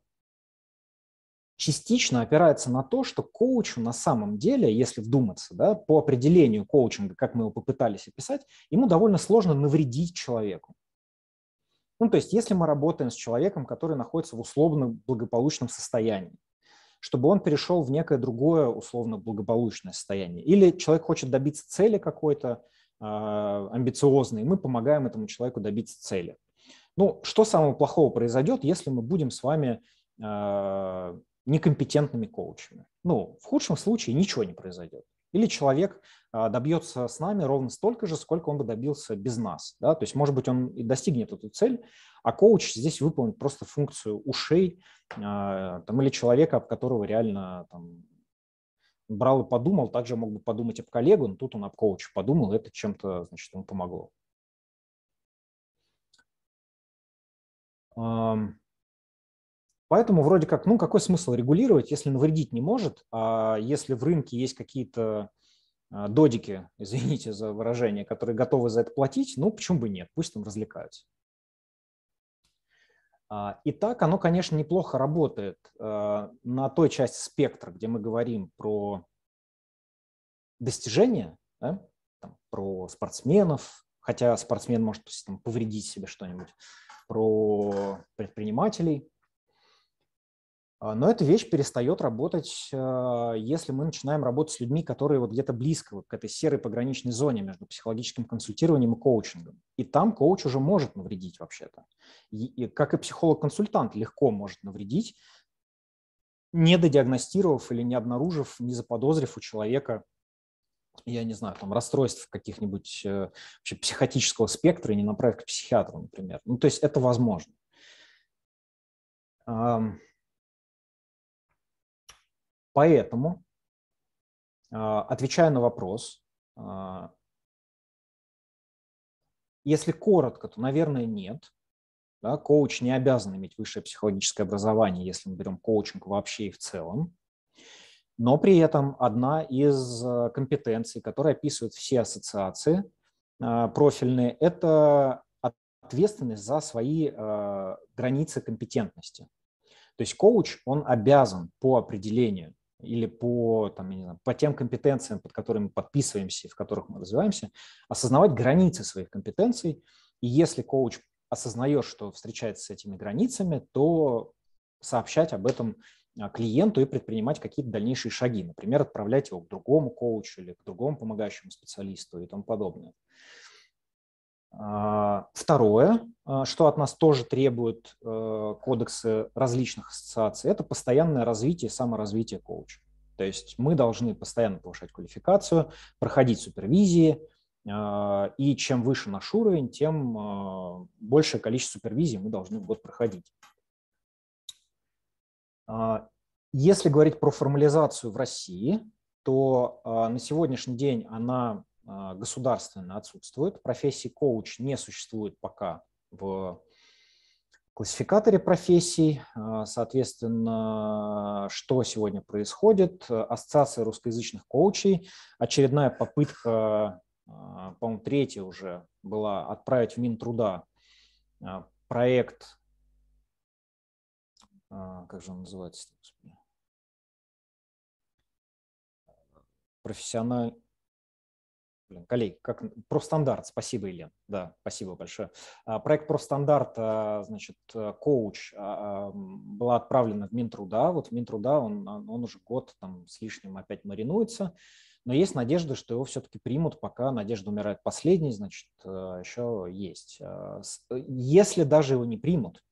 частично опирается на то, что коучу на самом деле, если вдуматься, да, по определению коучинга, как мы его попытались описать, ему довольно сложно навредить человеку. Ну, то есть, если мы работаем с человеком, который находится в условно благополучном состоянии, чтобы он перешел в некое другое условно благополучное состояние. Или человек хочет добиться цели какой-то, а, амбициозные, мы помогаем этому человеку добиться цели. Ну, что самого плохого произойдет, если мы будем с вами а, некомпетентными коучами? Ну, в худшем случае ничего не произойдет. Или человек а, добьется с нами ровно столько же, сколько он бы добился без нас. Да? То есть, может быть, он и достигнет эту цель, а коуч здесь выполнит просто функцию ушей там, или человека, от которого реально там, брал и подумал, также мог бы подумать об коллегу, но тут он об коуче подумал, и это чем-то, значит, ему помогло. Поэтому вроде как, ну какой смысл регулировать, если навредить не может, а если в рынке есть какие-то а, додики, извините за выражение, которые готовы за это платить, ну почему бы нет, пусть там развлекаются. А, и так оно, конечно, неплохо работает э, на той части спектра, где мы говорим про достижения, да? там, про спортсменов, хотя спортсмен может там, повредить себе что-нибудь, про предпринимателей, а, но эта вещь перестает работать, а, если мы начинаем работать с людьми, которые вот где-то близко вот к этой серой пограничной зоне между психологическим консультированием и коучингом. И там коуч уже может навредить вообще-то. И, и, как и психолог-консультант легко может навредить, не додиагностировав или не обнаружив, не заподозрив у человека, я не знаю, там, расстройств каких-нибудь э, вообще психотического спектра и не направив к психиатру, например. Ну, то есть это возможно. Поэтому, а, отвечая на вопрос, а, если коротко, то, наверное, нет. Да, коуч не обязан иметь высшее психологическое образование, если мы берем коучинг вообще и в целом. Но при этом одна из а, компетенций, которая описывает все ассоциации профильные, это ответственность за свои границы компетентности. То есть коуч, он обязан по определению или по, там, я не знаю, по тем компетенциям, под которыми мы подписываемся и в которых мы развиваемся, осознавать границы своих компетенций. И если коуч осознает, что встречается с этими границами, то сообщать об этом а, клиенту и предпринимать какие-то дальнейшие шаги. Например, отправлять его к другому коучу или к другому помогающему специалисту и тому подобное. А, второе, а, что от нас тоже требуют э, кодексы различных ассоциаций, это постоянное развитие и саморазвитие коуча. То есть мы должны постоянно повышать квалификацию, проходить супервизии, а, и чем выше наш уровень, тем большее количество супервизий мы должны в год проходить. Если говорить про формализацию в России, то на сегодняшний день она а, государственно отсутствует. Профессии коуч не существует пока в классификаторе профессий. А, соответственно, что сегодня происходит? Ассоциация русскоязычных коучей. Очередная попытка, а, по-моему, третья уже была, отправить в Минтруда проект, как же он называется? Профессиональный Блин, коллеги, как профстандарт, спасибо, Елена, да, спасибо большое. А, проект профстандарт, а, значит, э, коуч а, была отправлена в Минтруда, вот в Минтруда он, он уже год там с лишним опять маринуется, но есть надежда, что его все-таки примут, пока надежда умирает последней, значит, э, еще есть. Э, если даже его не примут,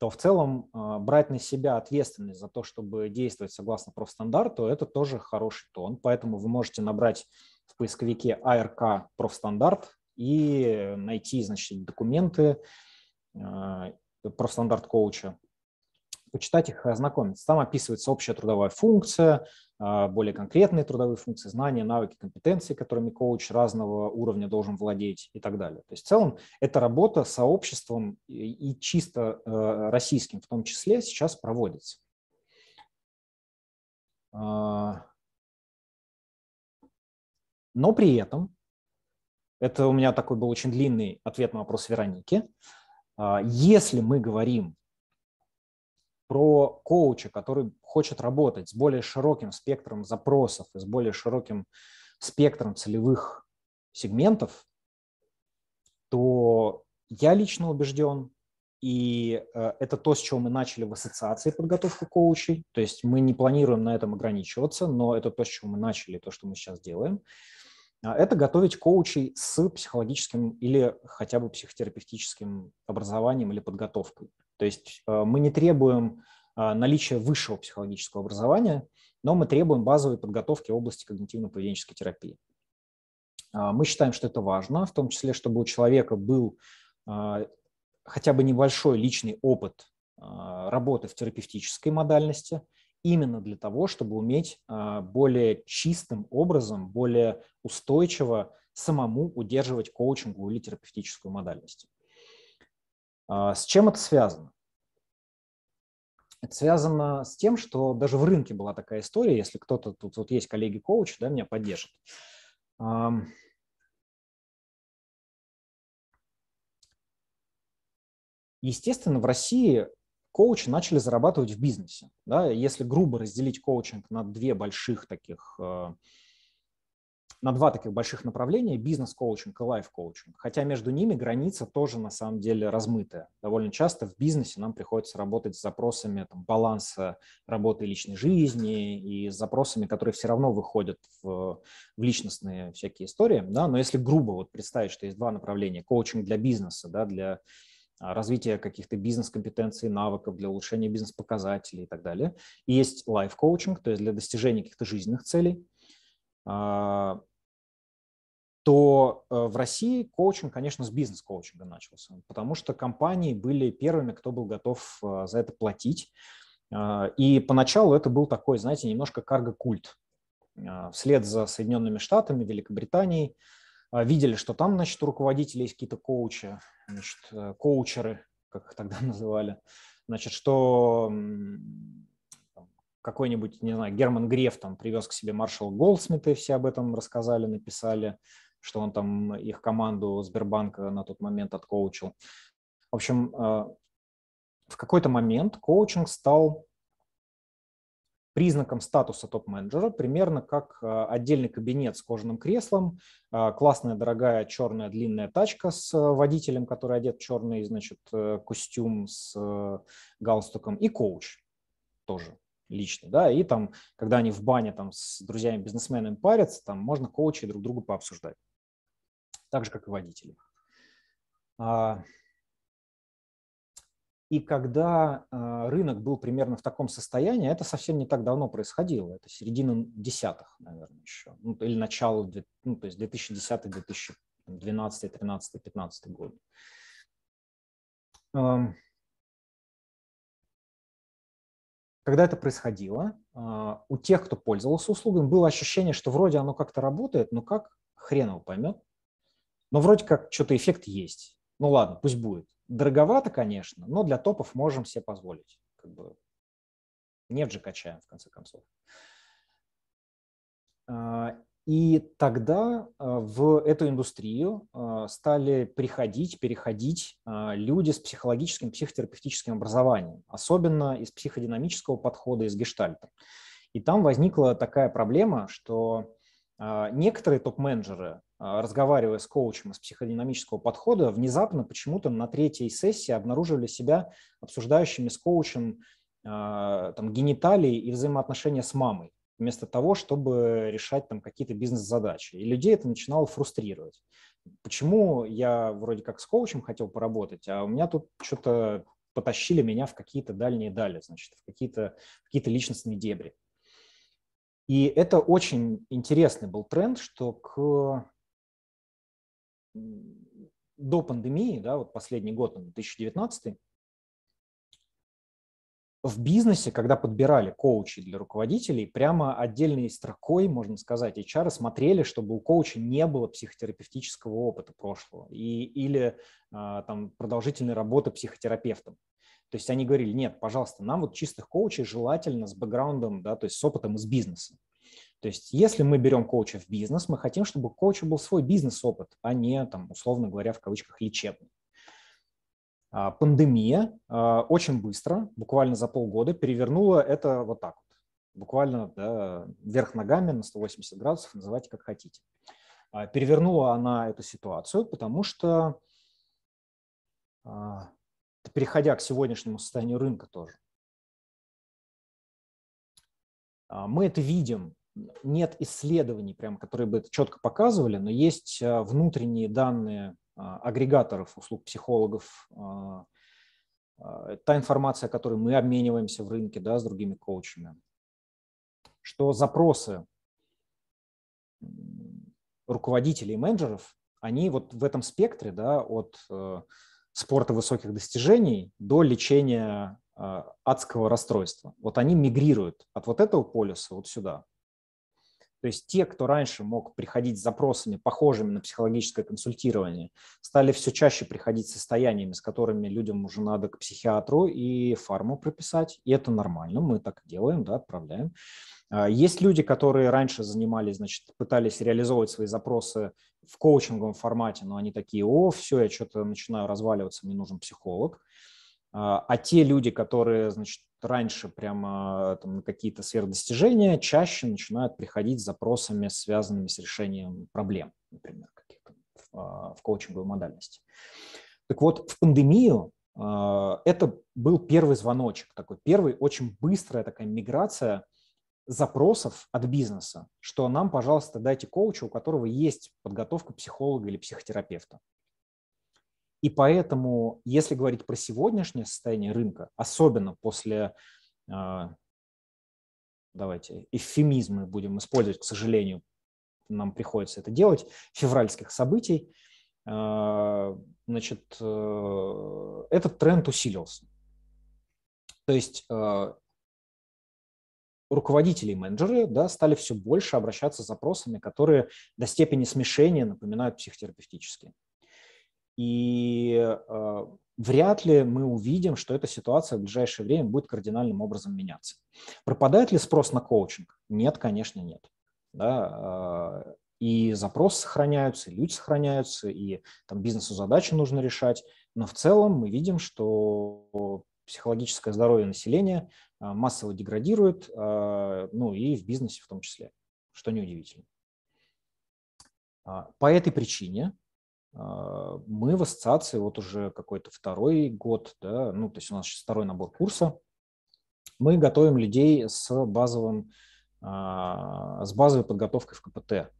то в целом брать на себя ответственность за то, чтобы действовать согласно профстандарту, это тоже хороший тон, поэтому вы можете набрать в поисковике АРК профстандарт и найти, значит, документы э, профстандарт коуча, почитать их, ознакомиться. Там описывается общая трудовая функция, э, более конкретные трудовые функции, знания, навыки, компетенции, которыми коуч разного уровня должен владеть и так далее. То есть в целом эта работа с сообществом и чисто э, российским в том числе сейчас проводится. Но при этом, это у меня такой был очень длинный ответ на вопрос Вероники, а, если мы говорим про коуча, который хочет работать с более широким спектром запросов и с более широким спектром целевых сегментов, то я лично убежден, и э, это то, с чего мы начали в ассоциации подготовку коучей, то есть мы не планируем на этом ограничиваться, но это то, с чего мы начали, то, что мы сейчас делаем – а, это готовить коучей с психологическим или хотя бы психотерапевтическим образованием или подготовкой. То есть э, мы не требуем а, наличия высшего психологического образования, но мы требуем базовой подготовки в области когнитивно-поведенческой терапии. А, мы считаем, что это важно, в том числе, чтобы у человека был хотя бы небольшой личный опыт работы в терапевтической модальности именно для того, чтобы уметь а, более чистым образом, более устойчиво самому удерживать коучинговую или терапевтическую модальность. А, с чем это связано? Это связано с тем, что даже в рынке была такая история, если кто-то тут, вот есть коллеги коучи, да, меня поддержат. Естественно, в России коучи начали зарабатывать в бизнесе. Да? Если грубо разделить коучинг на две больших таких э, на два таких больших направления – бизнес-коучинг и лайф-коучинг. Хотя между ними граница тоже на самом деле размытая. Довольно часто в бизнесе нам приходится работать с запросами там, баланса работы и личной жизни и с запросами, которые все равно выходят в, в личностные всякие истории. Да? Но если грубо вот представить, что есть два направления – коучинг для бизнеса, да, для а, развития каких-то бизнес-компетенций, навыков для улучшения бизнес-показателей и так далее. И есть лайф-коучинг, то есть для достижения каких-то жизненных целей. А, то э, в России коучинг, конечно, с бизнес-коучинга начался, потому что компании были первыми, кто был готов э, за это платить. А, и поначалу это был такой, знаете, немножко карго-культ. Вслед за Соединенными Штатами, Великобританией – а, видели, что там, значит, у руководителей есть какие-то коучи, значит, э, коучеры, как их тогда называли, значит, что какой-нибудь, не знаю, Герман Греф там привез к себе маршал Голдсмита, и все об этом рассказали, написали, что он там их команду Сбербанка на тот момент откоучил. В общем, э, в какой-то момент коучинг стал признаком статуса топ-менеджера, примерно как э, отдельный кабинет с кожаным креслом, э, классная дорогая черная длинная тачка с э, водителем, который одет в черный значит, костюм с галстуком, и коуч тоже личный, да, и там, когда они в бане там с друзьями-бизнесменами парятся, там можно коучи друг друга пообсуждать, так же, как и водители. А, и когда а, рынок был примерно в таком состоянии, а это совсем не так давно происходило, это середина десятых, наверное, еще, ну, или начало, ну, то есть 2010, 2012, 2013, 2015 год. Когда это происходило, а, у тех, кто пользовался услугами, было ощущение, что вроде оно как-то работает, но как хрен его поймет. Но вроде как что-то эффект есть. Ну ладно, пусть будет. Дороговато, конечно, но для топов можем себе позволить. Как бы нефть же качаем, в конце концов. А, и тогда а, в эту индустрию а, стали приходить, переходить люди с психологическим, психотерапевтическим образованием, особенно из психодинамического подхода, из гештальта. И там возникла такая проблема, что а, некоторые топ-менеджеры, а, разговаривая с коучем из психодинамического подхода, внезапно почему-то на третьей сессии обнаружили себя обсуждающими с коучем а, там, гениталии и взаимоотношения с мамой вместо того, чтобы решать там какие-то бизнес-задачи. И людей это начинало фрустрировать. Почему я вроде как с коучем хотел поработать, а у меня тут что-то потащили меня в какие-то дальние дали, значит, в какие-то какие личностные дебри. И это очень интересный был тренд, что к до пандемии, да, вот последний год, 2019, в бизнесе, когда подбирали коучи для руководителей, прямо отдельной строкой, можно сказать, HR смотрели, чтобы у коуча не было психотерапевтического опыта прошлого и, или а, там, продолжительной работы психотерапевтом. То есть они говорили, нет, пожалуйста, нам вот чистых коучей желательно с бэкграундом, да, то есть с опытом из бизнеса. То есть если мы берем коуча в бизнес, мы хотим, чтобы у коуча был свой бизнес-опыт, а не, там, условно говоря, в кавычках, лечебный. А, пандемия а, очень быстро, буквально за полгода, перевернула это вот так вот. Буквально да, вверх ногами на 180 градусов, называйте как хотите. А, перевернула она эту ситуацию, потому что переходя к сегодняшнему состоянию рынка тоже. А, мы это видим. Нет исследований, прям, которые бы это четко показывали, но есть а, внутренние данные а, агрегаторов услуг психологов, та информация, которой мы обмениваемся в рынке да, с другими коучами, что запросы руководителей и менеджеров, они вот в этом спектре да, от э, спорта высоких достижений до лечения а, адского расстройства. Вот они мигрируют от вот этого полюса вот сюда. То есть те, кто раньше мог приходить с запросами, похожими на психологическое консультирование, стали все чаще приходить с состояниями, с которыми людям уже надо к психиатру и фарму прописать. И это нормально, мы так делаем, да, отправляем. А, есть люди, которые раньше занимались, значит, пытались реализовывать свои запросы в коучинговом формате, но они такие, о, все, я что-то начинаю разваливаться, мне нужен психолог. А, а те люди, которые, значит, раньше прямо э, там, на какие-то сверхдостижения, чаще начинают приходить с запросами, связанными с решением проблем, например, каких-то а, в коучинговой модальности. Так вот, в пандемию а, это был первый звоночек такой, первый очень быстрая такая миграция запросов от бизнеса, что нам, пожалуйста, дайте коуча, у которого есть подготовка психолога или психотерапевта. И поэтому, если говорить про сегодняшнее состояние рынка, особенно после, а, давайте, эвфемизмы будем использовать, к сожалению, нам приходится это делать, февральских событий, а, значит, э, этот тренд усилился. То есть а, руководители и менеджеры да, стали все больше обращаться с запросами, которые до степени смешения напоминают психотерапевтические. И э, вряд ли мы увидим, что эта ситуация в ближайшее время будет кардинальным образом меняться. Пропадает ли спрос на коучинг? Нет, конечно, нет. Да? Э, и запросы сохраняются, и люди сохраняются, и там бизнесу задачи нужно решать. Но в целом мы видим, что психологическое здоровье населения э, массово деградирует, ну и в бизнесе в том числе, что неудивительно. А, по этой причине а, мы в ассоциации вот уже какой-то второй год, да, ну, то есть у нас сейчас второй набор курса, мы готовим людей с базовым, а, с базовой подготовкой в КПТ.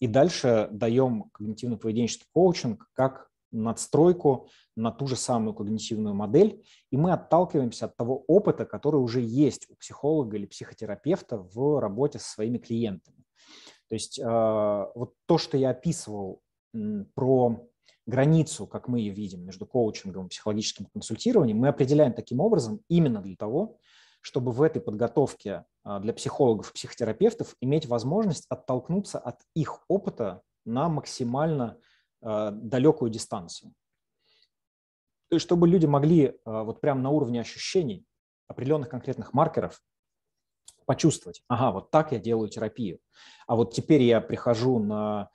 И дальше даем когнитивно-поведенческий коучинг как надстройку на ту же самую когнитивную модель, и мы отталкиваемся от того опыта, который уже есть у психолога или психотерапевта в работе со своими клиентами. То есть а, вот то, что я описывал про границу, как мы ее видим, между коучингом и психологическим консультированием, мы определяем таким образом именно для того, чтобы в этой подготовке а, для психологов и психотерапевтов иметь возможность оттолкнуться от их опыта на максимально а, далекую дистанцию. То есть чтобы люди могли а, вот прямо на уровне ощущений, определенных конкретных маркеров почувствовать, ага, вот так я делаю терапию, а вот теперь я прихожу на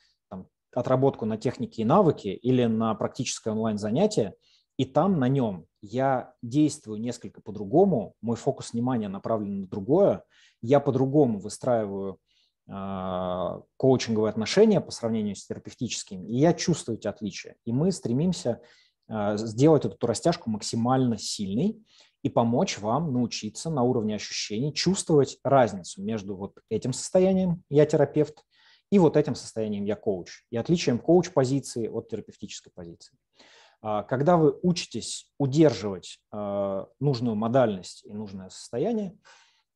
отработку на технике и навыки или на практическое онлайн-занятие, и там на нем я действую несколько по-другому, мой фокус внимания направлен на другое, я по-другому выстраиваю э, коучинговые отношения по сравнению с терапевтическими, и я чувствую эти отличия. И мы стремимся э, сделать эту растяжку максимально сильной и помочь вам научиться на уровне ощущений чувствовать разницу между вот этим состоянием «я терапевт», и вот этим состоянием я коуч. И отличием коуч-позиции от терапевтической позиции. А, когда вы учитесь удерживать а, нужную модальность и нужное состояние,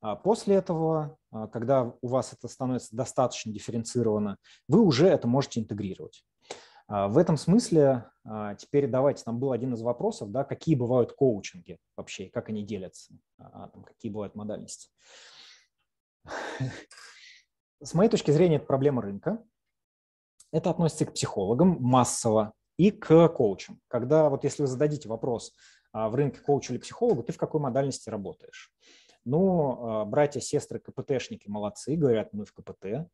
а после этого, когда у вас это становится достаточно дифференцировано, вы уже это можете интегрировать. В этом смысле теперь давайте, там был один из вопросов, да, какие бывают коучинги вообще, как они делятся, какие бывают модальности. С моей точки зрения, это проблема рынка. Это относится к психологам массово и к коучам. Когда вот если вы зададите вопрос а, в рынке коучу или психологу, ты в какой модальности работаешь? Ну, а, братья, сестры, КПТшники молодцы, говорят, мы в КПТ.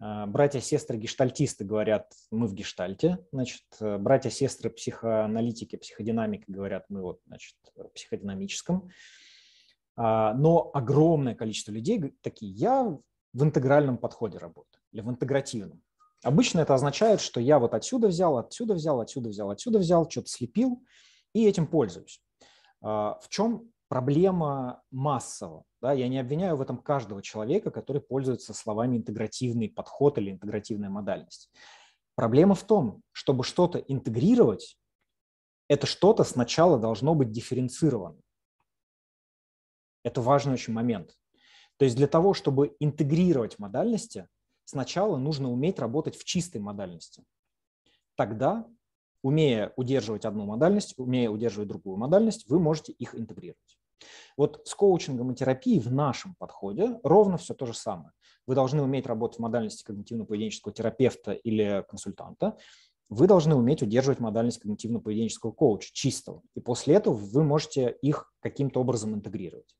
А, братья, сестры, гештальтисты говорят, мы в гештальте. Значит, братья, сестры, психоаналитики, психодинамики говорят, мы вот, значит, в психодинамическом. Но огромное количество людей такие, я в интегральном подходе работы или в интегративном. Обычно это означает, что я вот отсюда взял, отсюда взял, отсюда взял, отсюда взял, что-то слепил и этим пользуюсь. А, в чем проблема массово? Да, я не обвиняю в этом каждого человека, который пользуется словами интегративный подход или интегративная модальность. Проблема в том, чтобы что-то интегрировать, это что-то сначала должно быть дифференцировано. Это важный очень момент. То есть для того, чтобы интегрировать модальности, сначала нужно уметь работать в чистой модальности. Тогда, умея удерживать одну модальность, умея удерживать другую модальность, вы можете их интегрировать. Вот с коучингом и терапией в нашем подходе ровно все то же самое. Вы должны уметь работать в модальности когнитивно-поведенческого терапевта или консультанта. Вы должны уметь удерживать модальность когнитивно-поведенческого коуча чистого. И после этого вы можете их каким-то образом интегрировать.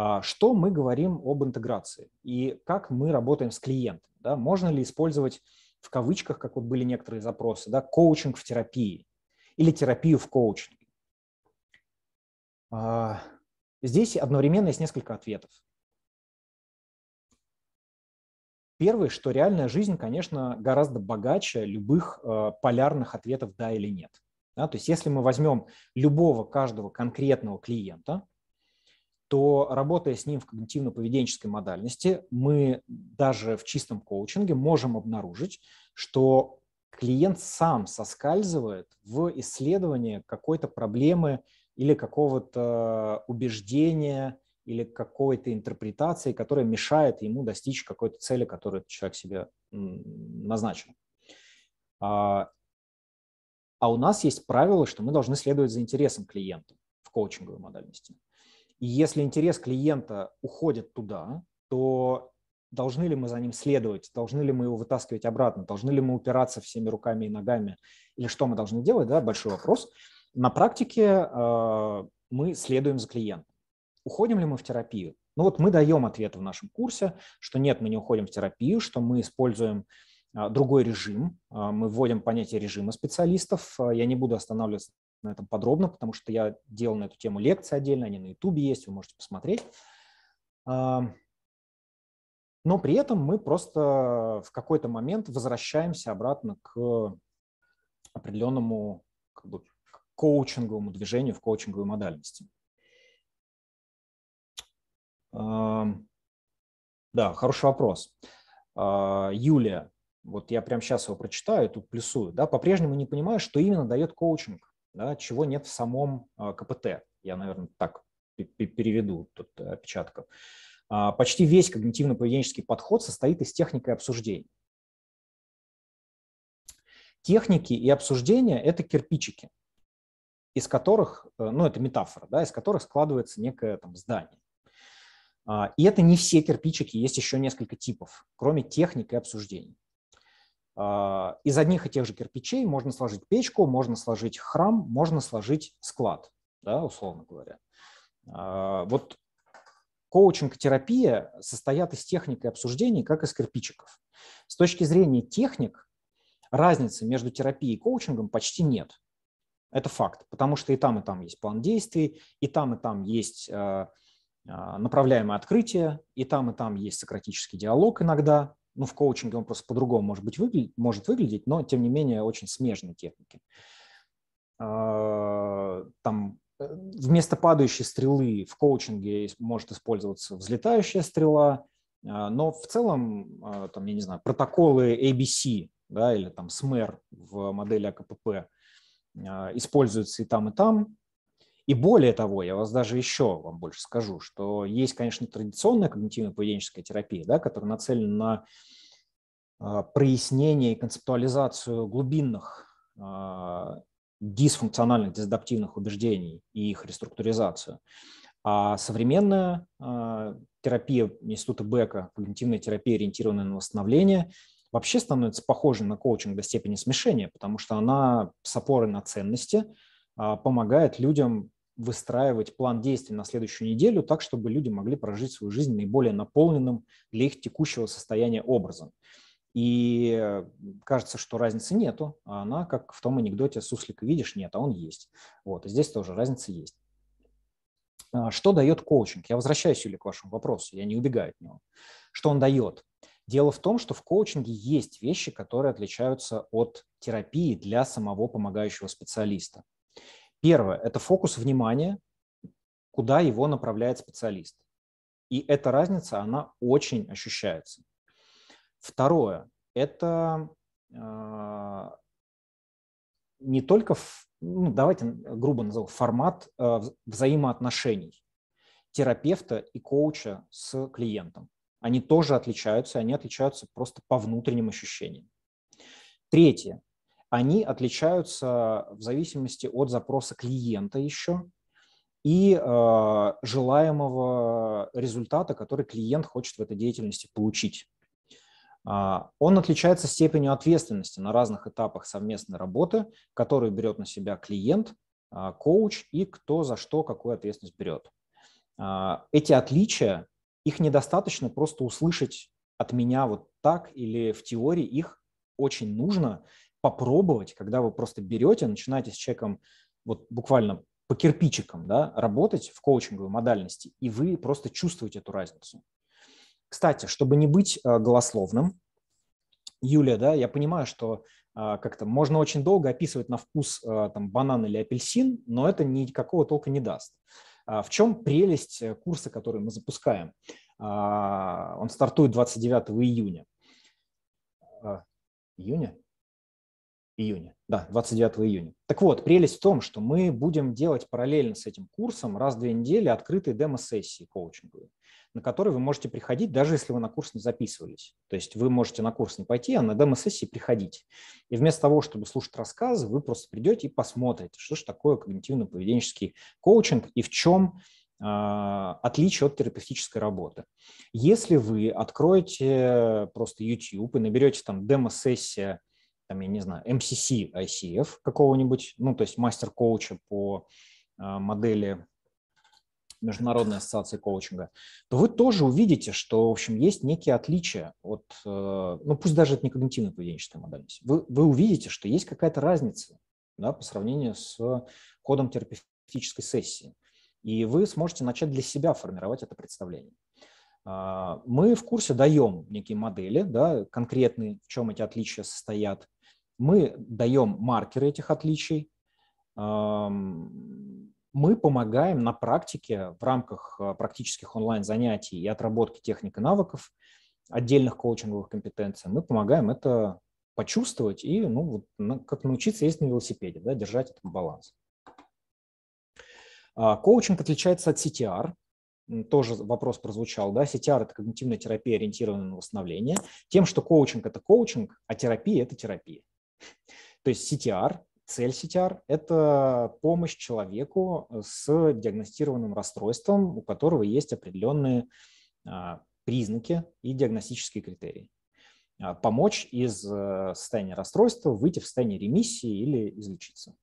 А, что мы говорим об интеграции и как мы работаем с клиентом? Да? Можно ли использовать в кавычках, как вот были некоторые запросы, да, коучинг в терапии или терапию в коучинге? А, здесь одновременно есть несколько ответов. Первый, что реальная жизнь, конечно, гораздо богаче любых а, полярных ответов «да» или «нет». Да, то есть если мы возьмем любого, каждого конкретного клиента, то работая с ним в когнитивно-поведенческой модальности, мы даже в чистом коучинге можем обнаружить, что клиент сам соскальзывает в исследование какой-то проблемы или какого-то э, убеждения или какой-то интерпретации, которая мешает ему достичь какой-то цели, которую человек себе назначил. А, а у нас есть правило, что мы должны следовать за интересом клиента в коучинговой модальности. И если интерес клиента уходит туда, то должны ли мы за ним следовать, должны ли мы его вытаскивать обратно, должны ли мы упираться всеми руками и ногами, или что мы должны делать, да, большой вопрос. На практике э, мы следуем за клиентом. Уходим ли мы в терапию? Ну вот мы даем ответ в нашем курсе, что нет, мы не уходим в терапию, что мы используем э, другой режим. Э, мы вводим понятие режима специалистов. Э, я не буду останавливаться на этом подробно, потому что я делал на эту тему лекции отдельно, они на YouTube есть, вы можете посмотреть. Но при этом мы просто в какой-то момент возвращаемся обратно к определенному как бы, коучинговому движению, в коучинговой модальности. Да, хороший вопрос. А, Юлия, вот я прямо сейчас его прочитаю, тут плюсую, да, по-прежнему не понимаю, что именно дает коучинг да, чего нет в самом а, КПТ. Я, наверное, так переведу тут э, опечатков. А, почти весь когнитивно-поведенческий подход состоит из техники обсуждений. Техники и обсуждения – это кирпичики, из которых, э, ну это метафора, да, из которых складывается некое там здание. А, и это не все кирпичики, есть еще несколько типов, кроме техник и обсуждений. А, из одних и тех же кирпичей можно сложить печку, можно сложить храм, можно сложить склад, да, условно говоря. А, вот коучинг и терапия состоят из техник и обсуждений, как из кирпичиков. С точки зрения техник, разницы между терапией и коучингом почти нет. Это факт, потому что и там, и там есть план действий, и там, и там есть а, направляемое открытие, и там, и там есть сократический диалог иногда, ну, в коучинге он просто по-другому может, быть, выглядеть, может выглядеть, но, тем не менее, очень смежные техники. А, там э, вместо падающей стрелы в коучинге может использоваться взлетающая стрела, а, но в целом, а, там, я не знаю, протоколы ABC да, или там СМЭР в модели АКПП используются и там, и там. И более того, я вас даже еще вам больше скажу, что есть, конечно, традиционная когнитивно-поведенческая терапия, да, которая нацелена на а, прояснение и концептуализацию глубинных а, дисфункциональных, дезадаптивных убеждений и их реструктуризацию. А современная а, терапия Института Бека, когнитивная терапия, ориентированная на восстановление, вообще становится похожей на коучинг до степени смешения, потому что она с опорой на ценности помогает людям выстраивать план действий на следующую неделю так, чтобы люди могли прожить свою жизнь наиболее наполненным для их текущего состояния образом. И э, кажется, что разницы нету, а она, как в том анекдоте «Суслика видишь?» Нет, а он есть. Вот, и здесь тоже разница есть. А, что дает коучинг? Я возвращаюсь, Юля, к вашему вопросу, я не убегаю от него. Что он дает? Дело в том, что в коучинге есть вещи, которые отличаются от терапии для самого помогающего специалиста. Первое – это фокус внимания, куда его направляет специалист. И эта разница, она очень ощущается. Второе – это э, не только, в, ну, давайте грубо назову, формат э, взаимоотношений терапевта и коуча с клиентом. Они тоже отличаются, они отличаются просто по внутренним ощущениям. Третье они отличаются в зависимости от запроса клиента еще и э, желаемого результата, который клиент хочет в этой деятельности получить. А, он отличается степенью ответственности на разных этапах совместной работы, которую берет на себя клиент, а, коуч и кто за что какую ответственность берет. А, эти отличия, их недостаточно просто услышать от меня вот так или в теории, их очень нужно попробовать, когда вы просто берете, начинаете с человеком вот буквально по кирпичикам да, работать в коучинговой модальности, и вы просто чувствуете эту разницу. Кстати, чтобы не быть э, голословным, Юлия, да, я понимаю, что а, как-то можно очень долго описывать на вкус э, там, банан или апельсин, но это никакого толка не даст. А в чем прелесть э, курса, который мы запускаем? А, он стартует 29 июня. Июня? июня. Да, 29 июня. Так вот, прелесть в том, что мы будем делать параллельно с этим курсом раз в две недели открытые демо-сессии коучинговые, на которые вы можете приходить, даже если вы на курс не записывались. То есть вы можете на курс не пойти, а на демо-сессии приходить. И вместо того, чтобы слушать рассказы, вы просто придете и посмотрите, что же такое когнитивно-поведенческий коучинг и в чем а, отличие от терапевтической работы. Если вы откроете просто YouTube и наберете там демо-сессия там, я не знаю, MCC ICF какого-нибудь, ну, то есть мастер-коуча по а, модели Международной ассоциации коучинга, то вы тоже увидите, что, в общем, есть некие отличия от, э, ну, пусть даже это не когнитивно-поведенческая модальность, вы, вы увидите, что есть какая-то разница, да, по сравнению с ходом терапевтической сессии. И вы сможете начать для себя формировать это представление. А, мы в курсе даем некие модели, да, конкретные, в чем эти отличия состоят, мы даем маркеры этих отличий, мы помогаем на практике в рамках а, практических онлайн-занятий и отработки техник и навыков отдельных коучинговых компетенций, мы помогаем это почувствовать и ну, вот, как научиться ездить на велосипеде, да, держать этот баланс. А, коучинг отличается от CTR. Тоже вопрос прозвучал. Да? CTR – это когнитивная терапия, ориентированная на восстановление. Тем, что коучинг – это коучинг, а терапия – это терапия. То есть CTR, цель CTR – это помощь человеку с диагностированным расстройством, у которого есть определенные а, признаки и диагностические критерии. А, помочь из э, состояния расстройства выйти в состояние ремиссии или излечиться.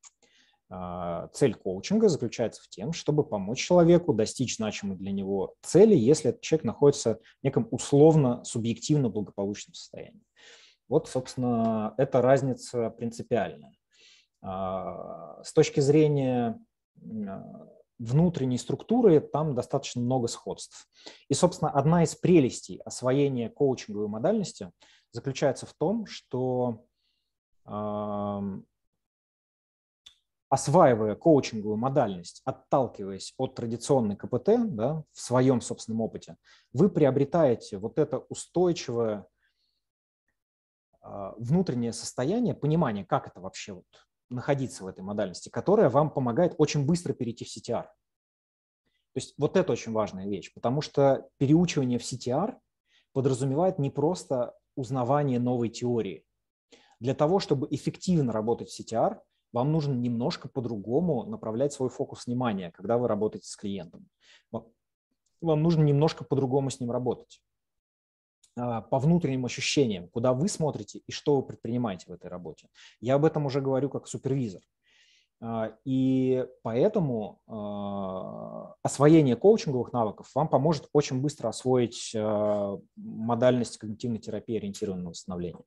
А, цель коучинга заключается в тем, чтобы помочь человеку достичь значимой для него цели, если этот человек находится в неком условно-субъективно благополучном состоянии. Вот, собственно, эта разница принципиальная. А, с точки зрения а, внутренней структуры там достаточно много сходств. И, собственно, одна из прелестей освоения коучинговой модальности заключается в том, что осваивая коучинговую модальность, отталкиваясь от традиционной КПТ да, в своем собственном опыте, вы приобретаете вот это устойчивое а, внутреннее состояние, понимание, как это вообще вот находиться в этой модальности, которая вам помогает очень быстро перейти в CTR. То есть вот это очень важная вещь, потому что переучивание в CTR подразумевает не просто узнавание новой теории. Для того, чтобы эффективно работать в CTR, вам нужно немножко по-другому направлять свой фокус внимания, когда вы работаете с клиентом. Вам нужно немножко по-другому с ним работать. А, по внутренним ощущениям, куда вы смотрите и что вы предпринимаете в этой работе. Я об этом уже говорю как супервизор. А, и поэтому а, освоение коучинговых навыков вам поможет очень быстро освоить модальность когнитивной терапии ориентированного восстановления.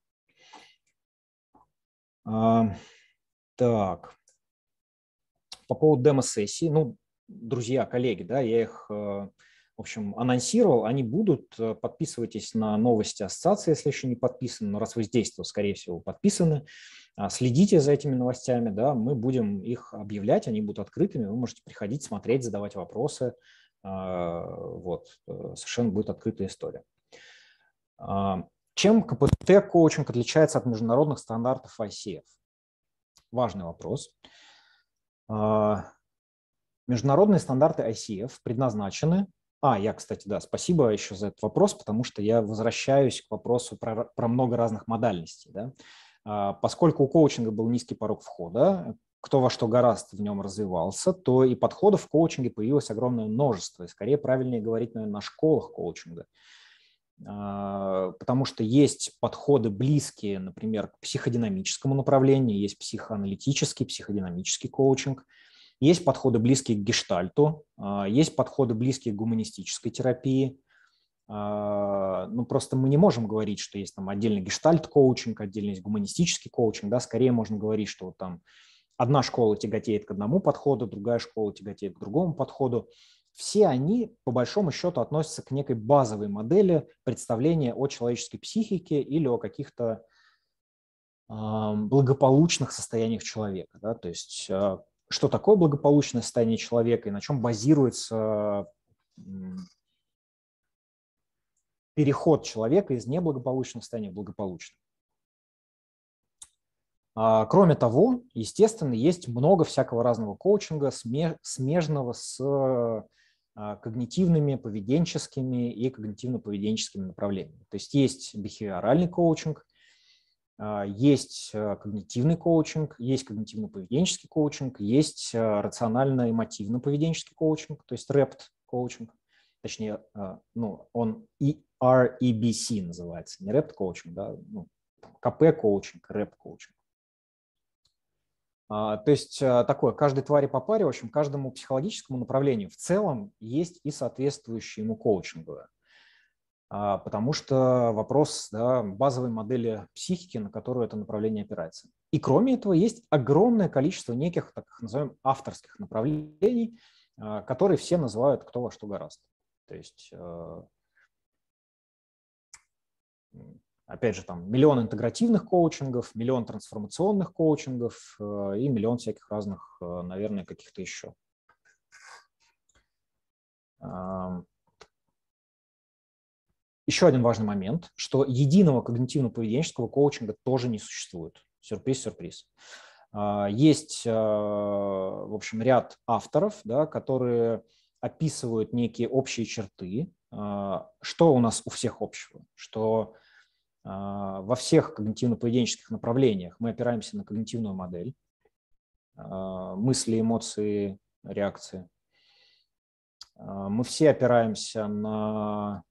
Так, по поводу демо-сессии, ну, друзья, коллеги, да, я их в общем, анонсировал, они будут. Э, подписывайтесь на новости ассоциации, если еще не подписаны, но раз вы здесь, то, скорее всего, подписаны. А, следите за этими новостями, да, мы будем их объявлять, они будут открытыми, вы можете приходить, смотреть, задавать вопросы. А, вот, э, совершенно будет открытая история. А, чем КПТ-коучинг отличается от международных стандартов ICF? Важный вопрос. Международные стандарты ICF предназначены а, я, кстати, да, спасибо еще за этот вопрос, потому что я возвращаюсь к вопросу про, про много разных модальностей. Да? А, поскольку у коучинга был низкий порог входа, кто во что гораст в нем развивался, то и подходов в коучинге появилось огромное множество. И скорее правильнее говорить, наверное, на школах коучинга. А, потому что есть подходы близкие, например, к психодинамическому направлению, есть психоаналитический, психодинамический коучинг – есть подходы, близкие к гештальту, а, есть подходы, близкие к гуманистической терапии. А, ну, просто мы не можем говорить, что есть там отдельный гештальт-коучинг, отдельный есть гуманистический коучинг, да, скорее можно говорить, что там одна школа тяготеет к одному подходу, другая школа тяготеет к другому подходу. Все они, по большому счету, относятся к некой базовой модели представления о человеческой психике или о каких-то благополучных состояниях человека. Да? То есть а, что такое благополучное состояние человека и на чем базируется переход человека из неблагополучного состояния в благополучное. А, кроме того, естественно, есть много всякого разного коучинга, смежного с а, когнитивными, поведенческими и когнитивно-поведенческими направлениями. То есть есть бихевиоральный коучинг, а, есть э, когнитивный коучинг, есть когнитивно-поведенческий коучинг, есть э, рационально-эмотивно-поведенческий коучинг, то есть РЭПТ коучинг. Точнее, э, ну, он и EREBC называется, не рэпт коучинг, да, ну, КП коучинг, рэп коучинг. А, то есть такое, каждой твари по паре, в общем, каждому психологическому направлению в целом есть и соответствующее ему коучинговое а, потому что вопрос да, базовой модели психики, на которую это направление опирается. И кроме этого есть огромное количество неких, так называемых, авторских направлений, а, которые все называют кто во что гораздо. То есть, а, опять же, там миллион интегративных коучингов, миллион трансформационных коучингов и миллион всяких разных, наверное, каких-то еще. Еще один важный момент, что единого когнитивно-поведенческого коучинга тоже не существует. Сюрприз-сюрприз. А, есть, а, в общем, ряд авторов, да, которые описывают некие общие черты, а, что у нас у всех общего, что во всех когнитивно-поведенческих направлениях мы опираемся на когнитивную модель, мысли, эмоции, реакции. Мы все опираемся на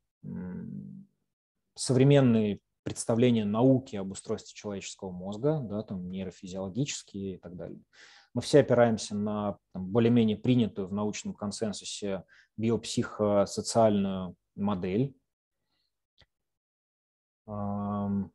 современные представления науки об устройстве человеческого мозга, да, там нейрофизиологические и так далее. Мы все опираемся на более-менее принятую в научном консенсусе биопсихосоциальную модель. Ну,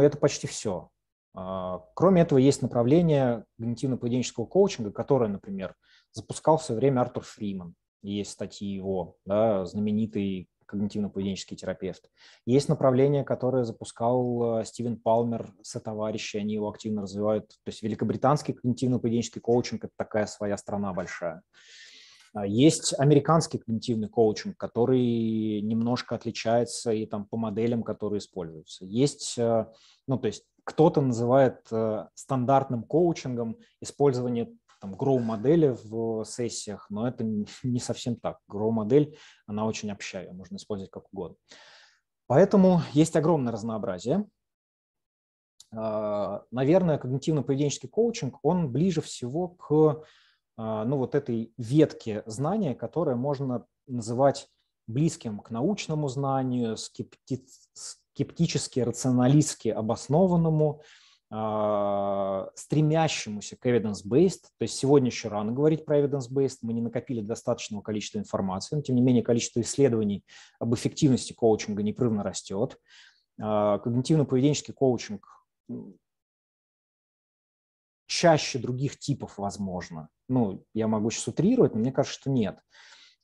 это почти все. А, кроме этого, есть направление когнитивно-поведенческого коучинга, которое, например, запускал в свое время Артур Фриман. Есть статьи его, да, знаменитый когнитивно-поведенческий терапевт. Есть направление, которое запускал э, Стивен Палмер со товарищи, они его активно развивают. То есть великобританский когнитивно-поведенческий коучинг – это такая своя страна большая. А есть американский когнитивный коучинг, который немножко отличается и там по моделям, которые используются. Есть, э, ну то есть кто-то называет э, стандартным коучингом использование там grow-модели в сессиях, но это не совсем так. Grow-модель, она очень общая, можно использовать как угодно. Поэтому есть огромное разнообразие. А, наверное, когнитивно-поведенческий коучинг, он ближе всего к а, ну, вот этой ветке знания, которое можно называть близким к научному знанию, скептически, рационалистски обоснованному, а, стремящемуся к evidence-based, то есть сегодня еще рано говорить про evidence-based, мы не накопили достаточного количества информации, но тем не менее количество исследований об эффективности коучинга непрерывно растет. А, когнитивно-поведенческий коучинг чаще других типов возможно. Ну, я могу сейчас утрировать, но мне кажется, что нет.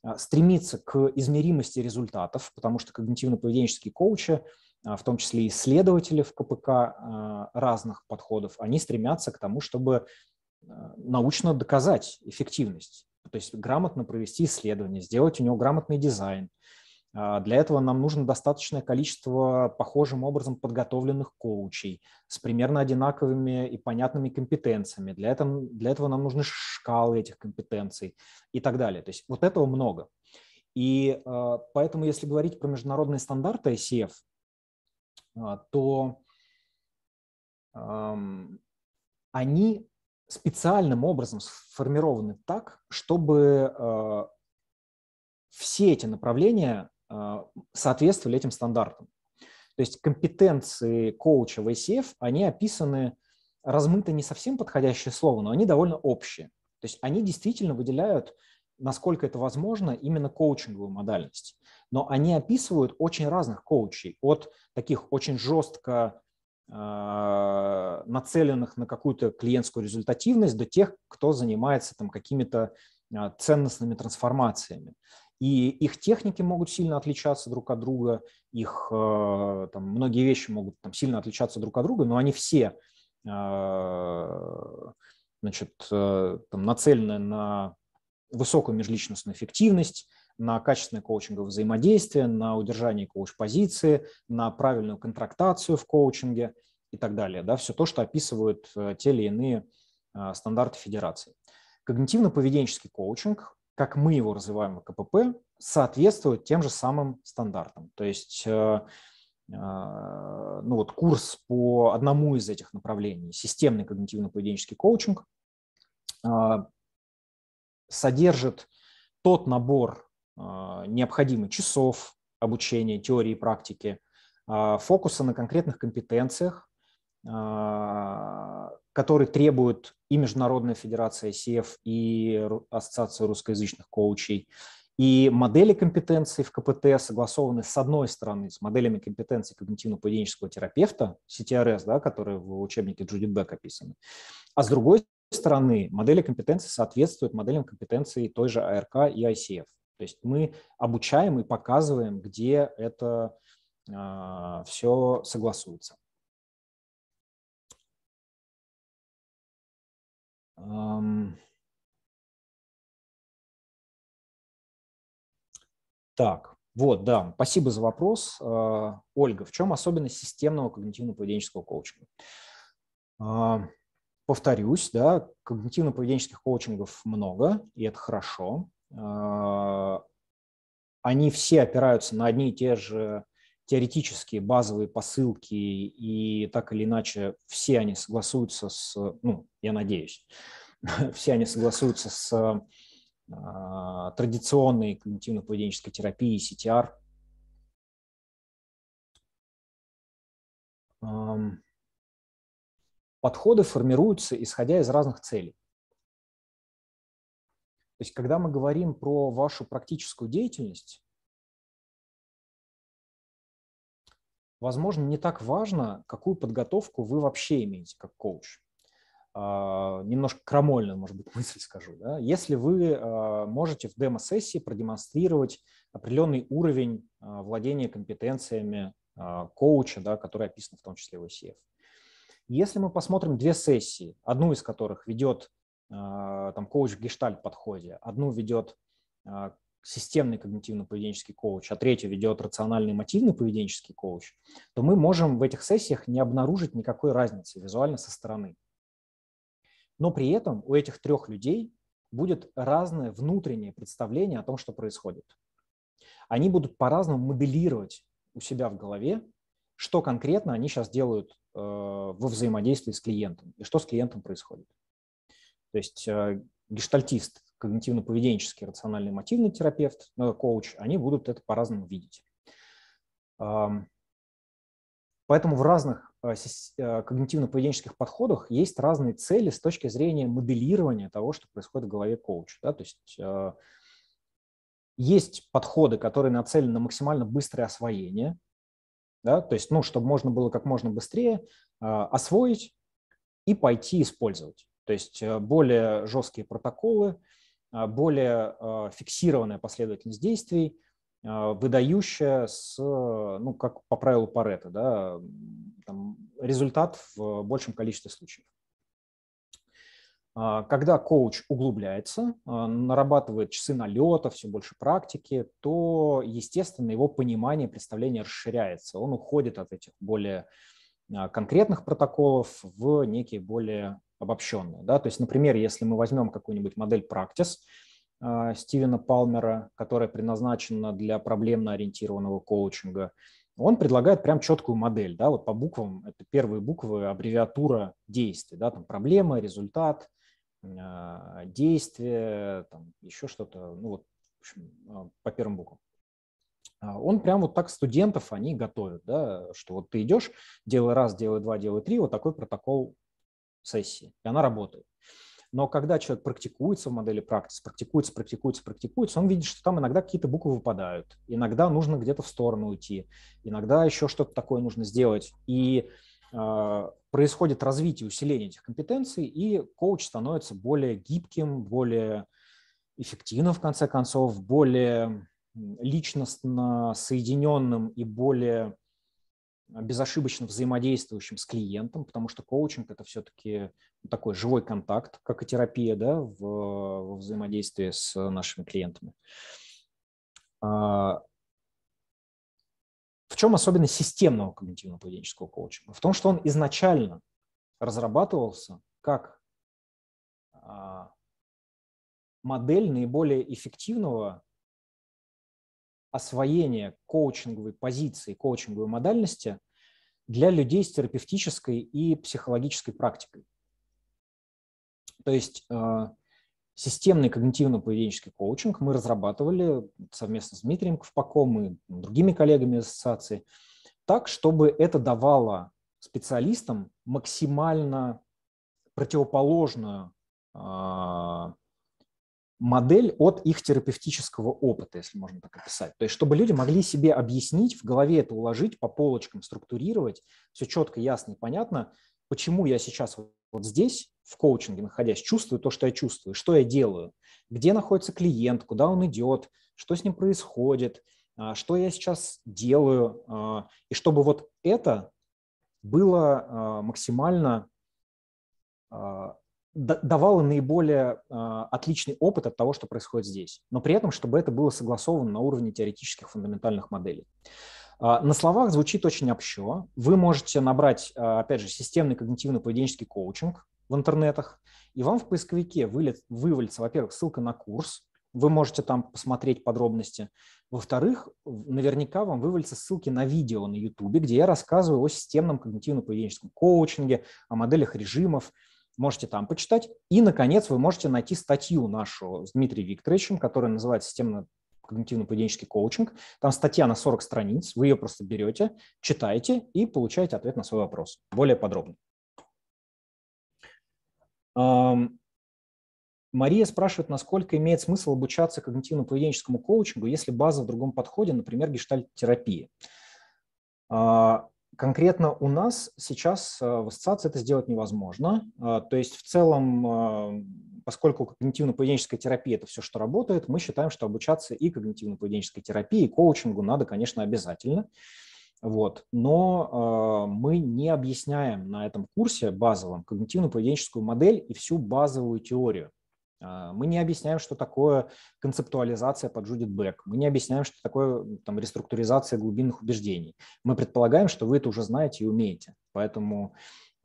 А, стремиться к измеримости результатов, потому что когнитивно-поведенческие коучи – а, в том числе исследователи в КПК а, разных подходов, они стремятся к тому, чтобы а, научно доказать эффективность, то есть грамотно провести исследование, сделать у него грамотный дизайн. Для этого нам нужно достаточное количество похожим образом подготовленных коучей с примерно одинаковыми и понятными компетенциями. Для этого, для этого нам нужны шкалы этих компетенций и так далее. То есть вот этого много. И поэтому, если говорить про международные стандарты ICF, а, то они специальным образом сформированы так, чтобы а, все эти направления а, соответствовали этим стандартам. То есть компетенции коуча в ICF, они описаны размыто не совсем подходящее слово, но они довольно общие. То есть они действительно выделяют, насколько это возможно, именно коучинговую модальность но они описывают очень разных коучей, от таких очень жестко а, нацеленных на какую-то клиентскую результативность до тех, кто занимается там какими-то а, ценностными трансформациями. И их техники могут сильно отличаться друг от друга, их а, там, многие вещи могут там, сильно отличаться друг от друга, но они все значит, там, нацелены на высокую межличностную эффективность, на качественное коучинговое взаимодействие, на удержание коуч-позиции, на правильную контрактацию в коучинге и так далее. Да, все то, что описывают э, те или иные э, стандарты федерации. Когнитивно-поведенческий коучинг, как мы его развиваем в КПП, соответствует тем же самым стандартам. То есть э, ну вот курс по одному из этих направлений, системный когнитивно-поведенческий коучинг, содержит тот набор а, необходимо часов обучения, теории и практики, а, фокуса на конкретных компетенциях, а, которые требуют и Международная Федерация СЕФ и Ассоциация русскоязычных коучей. И модели компетенций в КПТ согласованы с одной стороны с моделями компетенций когнитивно-поведенческого терапевта, CTRS, да, которые в учебнике Джудит Бек описаны, а с другой стороны модели компетенций соответствуют моделям компетенций той же АРК и ICF. То есть мы обучаем и показываем, где это э, а, все согласуется. Эм... Так, вот, да, спасибо за вопрос. Э, Ольга, в чем особенность системного когнитивно-поведенческого коучинга? Э, повторюсь, да, когнитивно-поведенческих коучингов много, и это хорошо. А, они все опираются на одни и те же теоретические базовые посылки, и так или иначе все они согласуются с, ну, я надеюсь, все они согласуются с а, традиционной когнитивно-поведенческой терапией, CTR. Подходы формируются, исходя из разных целей. То есть, когда мы говорим про вашу практическую деятельность, возможно, не так важно, какую подготовку вы вообще имеете как коуч. А, немножко крамольную, может быть, мысль скажу. Да? Если вы а, можете в демо-сессии продемонстрировать определенный уровень а, владения компетенциями коуча, да, который описан в том числе в ICF. Если мы посмотрим две сессии, одну из которых ведет а, там коуч в гештальт подходе. Одну ведет а, системный когнитивно-поведенческий коуч, а третью ведет рациональный мотивный поведенческий коуч, то мы можем в этих сессиях не обнаружить никакой разницы визуально со стороны. Но при этом у этих трех людей будет разное внутреннее представление о том, что происходит. Они будут по-разному моделировать у себя в голове, что конкретно они сейчас делают э, во взаимодействии с клиентом и что с клиентом происходит. То есть э, гештальтист, когнитивно-поведенческий, рациональный мотивный терапевт, э, коуч, они будут это по-разному видеть. Поэтому в разных э, когнитивно-поведенческих подходах есть разные цели с точки зрения моделирования того, что происходит в голове коуча. Да? То есть есть подходы, которые нацелены на максимально быстрое освоение, да? то есть, ну, чтобы можно было как можно быстрее освоить и пойти использовать. То есть э, более жесткие протоколы, а, более а, фиксированная последовательность действий, а, выдающая с, ну, как по правилу Паретта, да, там, результат в большем количестве случаев. Когда коуч углубляется, нарабатывает часы налета, все больше практики, то, естественно, его понимание, представление расширяется. Он уходит от этих более конкретных протоколов в некие более обобщенную. Да? То есть, например, если мы возьмем какую-нибудь модель practice а, Стивена Палмера, которая предназначена для проблемно ориентированного коучинга, он предлагает прям четкую модель, да, вот по буквам, это первые буквы, аббревиатура действий, да, там проблема, результат, а, действие, там еще что-то, ну вот, в общем, а, по первым буквам. Он прям вот так студентов они готовят, да, что вот ты идешь, делай раз, делай два, делай три, вот такой протокол сессии, и она работает. Но когда человек практикуется в модели практис, практикуется, практикуется, практикуется, он видит, что там иногда какие-то буквы выпадают, иногда нужно где-то в сторону уйти, иногда еще что-то такое нужно сделать. И э, происходит развитие, усиление этих компетенций, и коуч становится более гибким, более эффективным, в конце концов, более личностно соединенным и более а, безошибочно взаимодействующим с клиентом, потому что коучинг – это все-таки такой живой контакт, как и терапия да, в, во взаимодействии с нашими клиентами. А, в чем особенность системного когнитивно-поведенческого коучинга? В том, что он изначально разрабатывался как а, модель наиболее эффективного освоение коучинговой позиции, коучинговой модальности для людей с терапевтической и психологической практикой. То есть э, системный когнитивно-поведенческий коучинг мы разрабатывали совместно с Дмитрием Ковпаком и другими коллегами ассоциации так, чтобы это давало специалистам максимально противоположную а, модель от их терапевтического опыта, если можно так описать. То есть, чтобы люди могли себе объяснить, в голове это уложить, по полочкам структурировать, все четко, ясно и понятно, почему я сейчас вот здесь, в коучинге находясь, чувствую то, что я чувствую, что я делаю, где находится клиент, куда он идет, что с ним происходит, а, что я сейчас делаю, а, и чтобы вот это было а, максимально давало наиболее э, отличный опыт от того, что происходит здесь, но при этом, чтобы это было согласовано на уровне теоретических фундаментальных моделей. А, на словах звучит очень общо. Вы можете набрать, а, опять же, системный когнитивно-поведенческий коучинг в интернетах, и вам в поисковике вылет, вывалится, во-первых, ссылка на курс, вы можете там посмотреть подробности. Во-вторых, наверняка вам вывалится ссылки на видео на YouTube, где я рассказываю о системном когнитивно-поведенческом коучинге, о моделях режимов – можете там почитать. И, наконец, вы можете найти статью нашу с Дмитрием Викторовичем, которая называется «Системно когнитивно-поведенческий коучинг. Там статья на 40 страниц, вы ее просто берете, читаете и получаете ответ на свой вопрос более подробно. Мария спрашивает, насколько имеет смысл обучаться когнитивно-поведенческому коучингу, если база в другом подходе, например, гештальт-терапии. А, Конкретно у нас сейчас э, в ассоциации это сделать невозможно. Э, то есть в целом, э, поскольку когнитивно-поведенческая терапия – это все, что работает, мы считаем, что обучаться и когнитивно-поведенческой терапии, и коучингу надо, конечно, обязательно. Вот. Но э, мы не объясняем на этом курсе базовом когнитивно-поведенческую модель и всю базовую теорию. А, мы не объясняем, что такое концептуализация под Judith Beck. Мы не объясняем, что такое там, реструктуризация глубинных убеждений. Мы предполагаем, что вы это уже знаете и умеете. Поэтому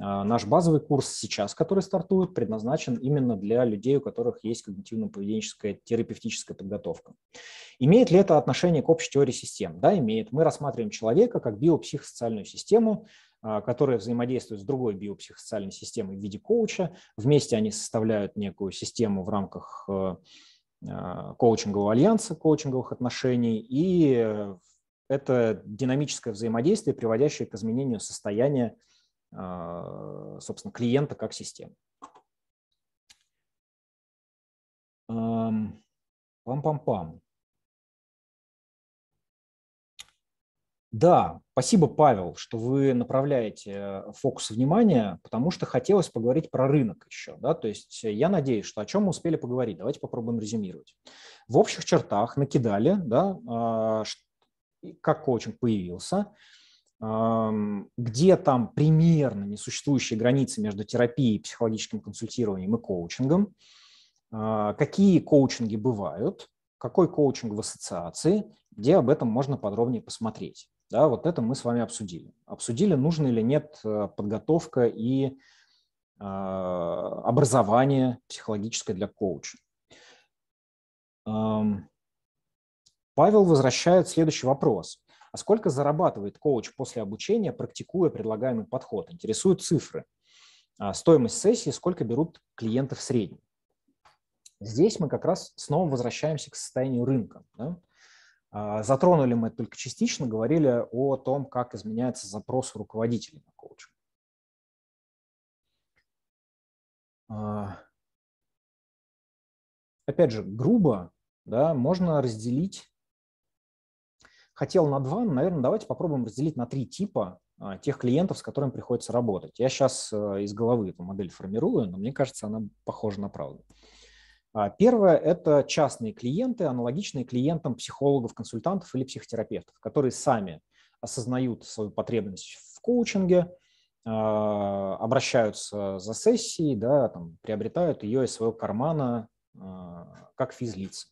а, Наш базовый курс сейчас, который стартует, предназначен именно для людей, у которых есть когнитивно-поведенческая терапевтическая подготовка. Имеет ли это отношение к общей теории систем? Да, имеет. Мы рассматриваем человека как биопсихосоциальную систему, а, которые взаимодействуют с другой биопсихосоциальной системой в виде коуча. Вместе они составляют некую систему в рамках э, а, коучингового альянса, коучинговых отношений, и это динамическое взаимодействие, приводящее к изменению состояния, а, собственно, клиента как системы. Пам-пам-пам. Да, спасибо, Павел, что вы направляете э, фокус внимания, потому что хотелось поговорить про рынок еще. Да? То есть я надеюсь, что о чем мы успели поговорить. Давайте попробуем резюмировать. В общих чертах накидали, да, а, как коучинг появился, где там примерно несуществующие границы между терапией, психологическим консультированием и коучингом, а, какие коучинги бывают, какой коучинг в ассоциации, где об этом можно подробнее посмотреть. Да, вот это мы с вами обсудили. Обсудили, нужно или нет э, подготовка и э, образование психологическое для коуча. Эм, Павел возвращает следующий вопрос. А сколько зарабатывает коуч после обучения, практикуя предлагаемый подход? Интересуют цифры. А стоимость сессии, сколько берут клиентов в среднем? Здесь мы как раз снова возвращаемся к состоянию рынка. Да? А, затронули мы только частично, говорили о том, как изменяется запрос у руководителей на коучинг. А, опять же, грубо да, можно разделить, хотел на два, но, наверное, давайте попробуем разделить на три типа а, тех клиентов, с которыми приходится работать. Я сейчас э, из головы эту модель формирую, но мне кажется, она похожа на правду. А, первое – это частные клиенты, аналогичные клиентам психологов, консультантов или психотерапевтов, которые сами осознают свою потребность в коучинге, а, обращаются за сессией, да, там, приобретают ее из своего кармана а, как физлиц.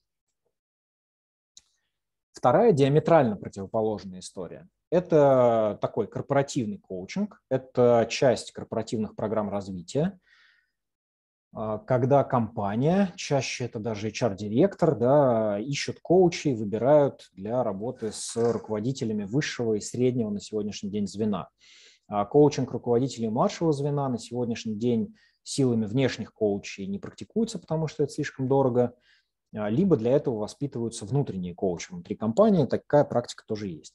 Вторая диаметрально противоположная история. Это такой корпоративный коучинг, это часть корпоративных программ развития, а, когда компания, чаще это даже HR-директор, да, ищут коучей, выбирают для работы с руководителями высшего и среднего на сегодняшний день звена. А коучинг руководителей младшего звена на сегодняшний день силами внешних коучей не практикуется, потому что это слишком дорого, а, либо для этого воспитываются внутренние коучи внутри компании, такая практика тоже есть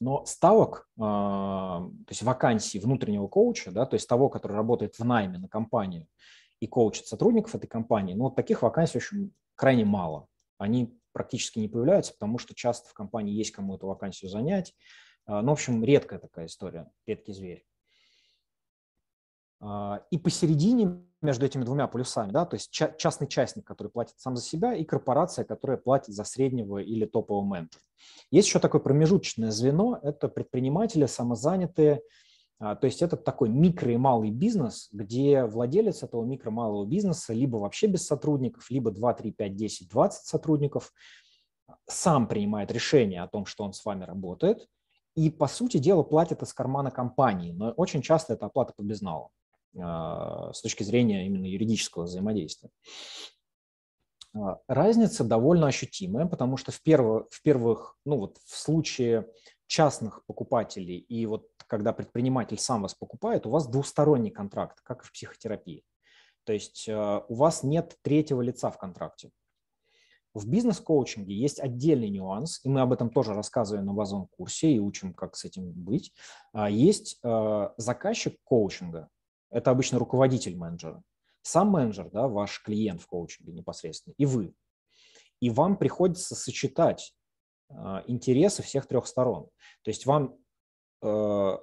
но ставок, а, то есть вакансий внутреннего коуча, да, то есть того, который работает в найме на компанию и коучит сотрудников этой компании, ну, таких вакансий очень крайне мало. Они практически не появляются, потому что часто в компании есть кому эту вакансию занять. А, ну, в общем, редкая такая история, редкий зверь. А, и посередине между этими двумя полюсами, да, то есть частный частник, который платит сам за себя, и корпорация, которая платит за среднего или топового менеджера. Есть еще такое промежуточное звено, это предприниматели, самозанятые, а, то есть это такой микро и малый бизнес, где владелец этого микро-малого бизнеса либо вообще без сотрудников, либо 2, 3, 5, 10, 20 сотрудников сам принимает решение о том, что он с вами работает, и, по сути дела, платит из кармана компании, но очень часто это оплата по безналу. А, с точки зрения именно юридического взаимодействия. А, разница довольно ощутимая, потому что в, перво, в первых, ну вот в случае частных покупателей и вот когда предприниматель сам вас покупает, у вас двусторонний контракт, как в психотерапии. То есть а, у вас нет третьего лица в контракте. В бизнес-коучинге есть отдельный нюанс, и мы об этом тоже рассказываем на базовом курсе и учим, как с этим быть. Есть заказчик коучинга, это обычно руководитель менеджера. Сам менеджер, да, ваш клиент в коучинге непосредственно, и вы. И вам приходится сочетать э, интересы всех трех сторон. То есть вам э,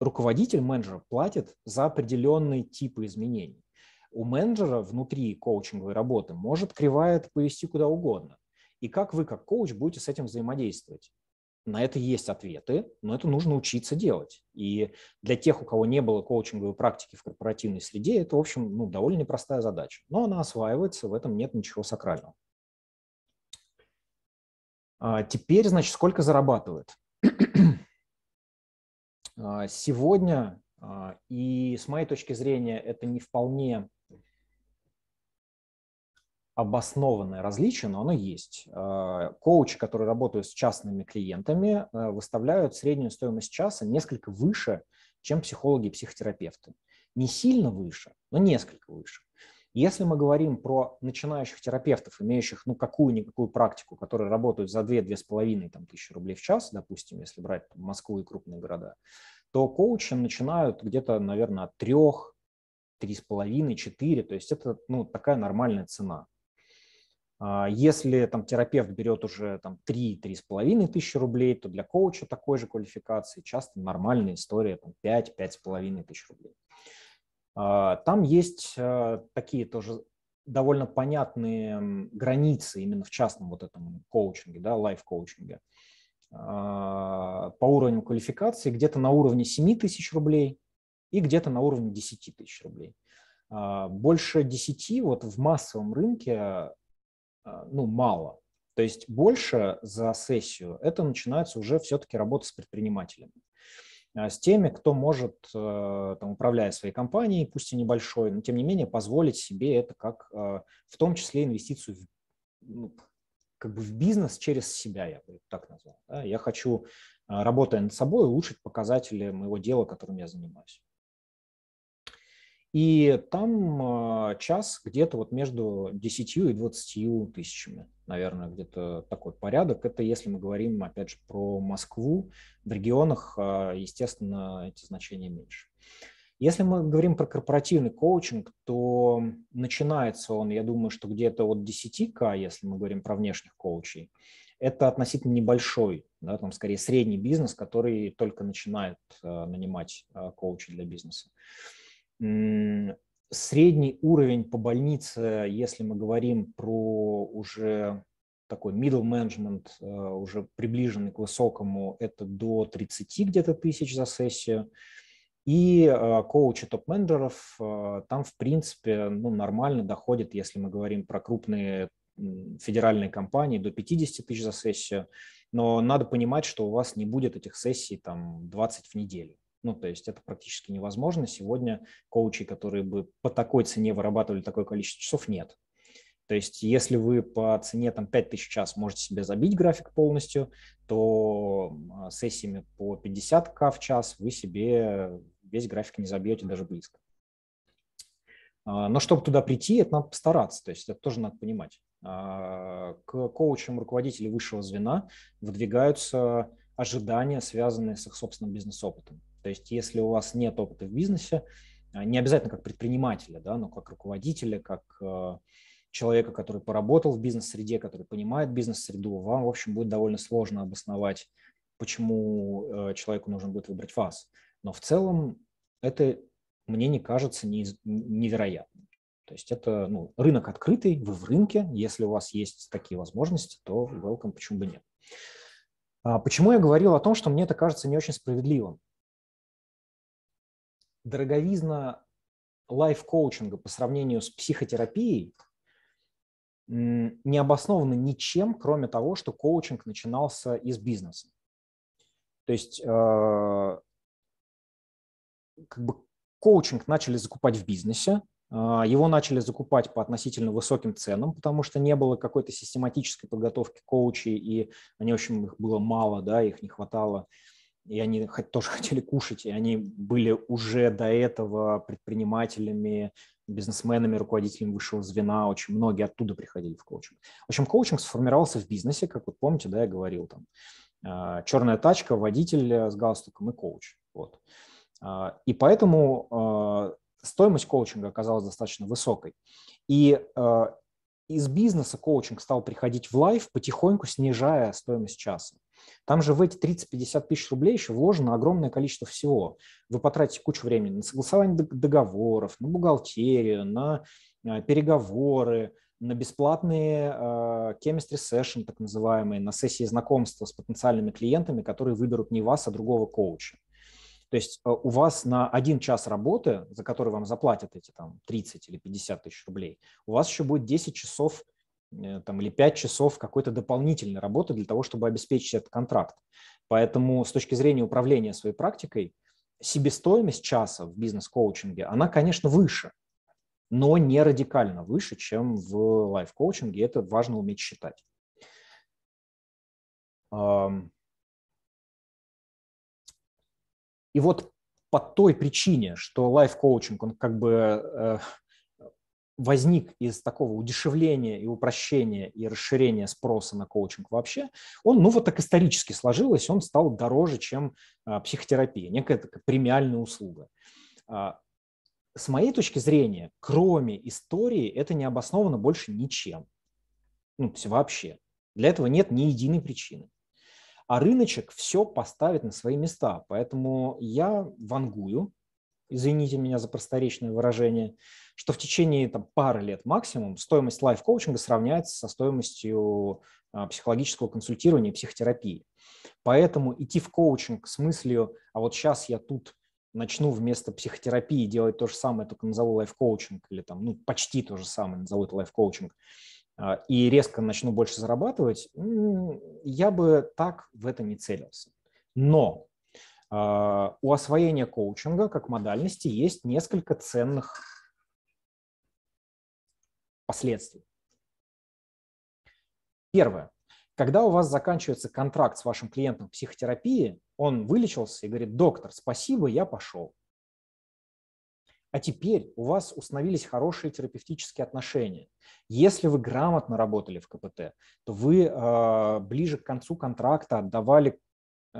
руководитель менеджера платит за определенные типы изменений. У менеджера внутри коучинговой работы может кривая повести куда угодно. И как вы, как коуч, будете с этим взаимодействовать? На это есть ответы, но это нужно учиться делать. И для тех, у кого не было коучинговой практики в корпоративной среде, это, в общем, ну, довольно непростая задача. Но она осваивается, в этом нет ничего сакрального. А теперь, значит, сколько зарабатывает? А, сегодня, а, и с моей точки зрения, это не вполне обоснованное различие, но оно есть. Э, коучи, которые работают с частными клиентами, э, выставляют среднюю стоимость часа несколько выше, чем психологи и психотерапевты. Не сильно выше, но несколько выше. Если мы говорим про начинающих терапевтов, имеющих ну, какую-никакую практику, которые работают за 2-2,5 тысячи рублей в час, допустим, если брать Москву и крупные города, то коучи начинают где-то, наверное, от 3, 3,5, 4. То есть это ну, такая нормальная цена. А, если там, терапевт берет уже там, 3-3,5 тысячи рублей, то для коуча такой же квалификации часто нормальная история там, 5-5,5 тысяч рублей. А, там есть а, такие тоже довольно понятные границы именно в частном вот этом коучинге, да, лайф-коучинге по уровню квалификации где-то на уровне 7 тысяч рублей и где-то на уровне 10 тысяч рублей. Больше 10 вот в массовом рынке а, ну, мало. То есть больше за сессию это начинается уже все-таки работа с предпринимателями а, с теми, кто может, э, там, управляя своей компанией, пусть и небольшой, но тем не менее позволить себе это как, а, в том числе, инвестицию в, ну, как бы в бизнес через себя, я бы так назвал. Да? Я хочу, работая над собой, улучшить показатели моего дела, которым я занимаюсь. И там а, час где-то вот между 10 и 20 тысячами, наверное, где-то такой порядок. Это если мы говорим, опять же, про Москву. В регионах, а, естественно, эти значения меньше. Если мы говорим про корпоративный коучинг, то начинается он, я думаю, что где-то от 10к, если мы говорим про внешних коучей. Это относительно небольшой, да, там скорее средний бизнес, который только начинает а, нанимать коучей для бизнеса. Средний уровень по больнице, если мы говорим про уже такой middle management, э, уже приближенный к высокому, это до 30 где-то тысяч за сессию. И э, коучи топ-менеджеров э, там, в принципе, ну, нормально доходит, если мы говорим про крупные федеральные компании, до 50 тысяч за сессию. Но надо понимать, что у вас не будет этих сессий там 20 в неделю. Ну, то есть это практически невозможно. Сегодня коучей, которые бы по такой цене вырабатывали такое количество часов, нет. То есть если вы по цене там 5000 час можете себе забить график полностью, то а, сессиями по 50к в час вы себе весь график не забьете даже близко. А, но чтобы туда прийти, это надо постараться, то есть это тоже надо понимать. А, к коучам руководителей высшего звена выдвигаются ожидания, связанные с их собственным бизнес-опытом. То есть если у вас нет опыта в бизнесе, а, не обязательно как предпринимателя, да, но как руководителя, как э, человека, который поработал в бизнес-среде, который понимает бизнес-среду, вам, в общем, будет довольно сложно обосновать, почему э, человеку нужно будет выбрать вас. Но в целом это, мне не кажется, невероятным. То есть это ну, рынок открытый, вы в рынке, если у вас есть такие возможности, то welcome, почему бы нет. А, почему я говорил о том, что мне это кажется не очень справедливым? дороговизна лайф-коучинга по сравнению с психотерапией не обоснована ничем, кроме того, что коучинг начинался из бизнеса. То есть э, как бы коучинг начали закупать в бизнесе, э, его начали закупать по относительно высоким ценам, потому что не было какой-то систематической подготовки коучей, и они, в общем, их было мало, да, их не хватало и они тоже хотели кушать, и они были уже до этого предпринимателями, бизнесменами, руководителями высшего звена, очень многие оттуда приходили в коучинг. В общем, коучинг сформировался в бизнесе, как вы помните, да, я говорил там, а, черная тачка, водитель с галстуком и коуч. Вот. А, и поэтому а, стоимость коучинга оказалась достаточно высокой. И из бизнеса коучинг стал приходить в лайф, потихоньку снижая стоимость часа. Там же в эти 30-50 тысяч рублей еще вложено огромное количество всего. Вы потратите кучу времени на согласование договоров, на бухгалтерию, на э, переговоры, на бесплатные э, chemistry session, так называемые, на сессии знакомства с потенциальными клиентами, которые выберут не вас, а другого коуча. То есть э, у вас на один час работы, за который вам заплатят эти там 30 или 50 тысяч рублей, у вас еще будет 10 часов Э, там, или 5 часов какой-то дополнительной работы для того, чтобы обеспечить этот контракт. Поэтому с точки зрения управления своей практикой, себестоимость часа в бизнес-коучинге, она, конечно, выше, но не радикально выше, чем в лайф-коучинге. Это важно уметь считать. И вот по той причине, что лайф-коучинг, он как бы э, возник из такого удешевления и упрощения и расширения спроса на коучинг вообще, он, ну вот так исторически сложилось, он стал дороже, чем а, психотерапия, некая такая премиальная услуга. А, с моей точки зрения, кроме истории, это не обосновано больше ничем. Ну, то есть вообще. Для этого нет ни единой причины. А рыночек все поставит на свои места. Поэтому я вангую, извините меня за просторечное выражение, что в течение там, пары лет максимум стоимость лайф-коучинга сравняется со стоимостью а, психологического консультирования и психотерапии. Поэтому идти в коучинг с мыслью, а вот сейчас я тут начну вместо психотерапии делать то же самое, только назову лайф-коучинг, или там, ну, почти то же самое, назову это лайф-коучинг, а, и резко начну больше зарабатывать, я бы так в это не целился. Но а, у освоения коучинга как модальности есть несколько ценных последствий. Первое. Когда у вас заканчивается контракт с вашим клиентом в психотерапии, он вылечился и говорит, доктор, спасибо, я пошел. А теперь у вас установились хорошие терапевтические отношения. Если вы грамотно работали в КПТ, то вы э, ближе к концу контракта отдавали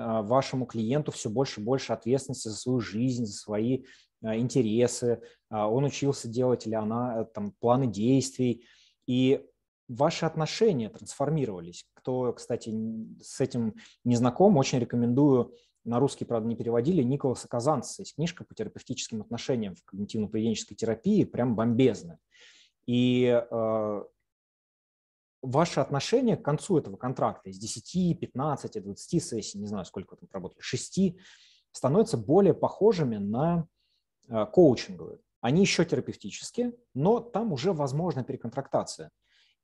а, вашему клиенту все больше и больше ответственности за свою жизнь, за свои а, интересы, а, он учился делать или она э, там, планы действий, и ваши отношения трансформировались. Кто, кстати, с этим не знаком, очень рекомендую на русский, правда, не переводили, Николаса Казанца. Есть книжка по терапевтическим отношениям в когнитивно-поведенческой терапии, прям бомбезная. И ваше отношение к концу этого контракта из 10, 15, 20 сессий, не знаю, сколько там работали, 6, становятся более похожими на э, коучинговые. Они еще терапевтические, но там уже возможна переконтрактация.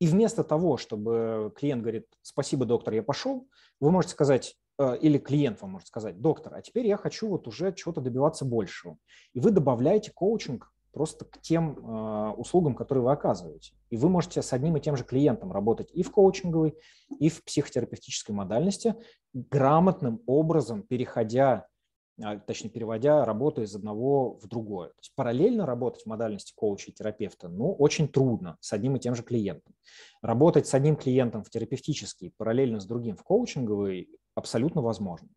И вместо того, чтобы клиент говорит «спасибо, доктор, я пошел», вы можете сказать, э, или клиент вам может сказать, доктор, а теперь я хочу вот уже чего-то добиваться большего. И вы добавляете коучинг просто к тем э, услугам, которые вы оказываете. И вы можете с одним и тем же клиентом работать и в коучинговой, и в психотерапевтической модальности, грамотным образом переходя, э, точнее, переводя работу из одного в другое. То есть параллельно работать в модальности коуча и терапевта, ну, очень трудно с одним и тем же клиентом. Работать с одним клиентом в терапевтический, параллельно с другим в коучинговый абсолютно возможно.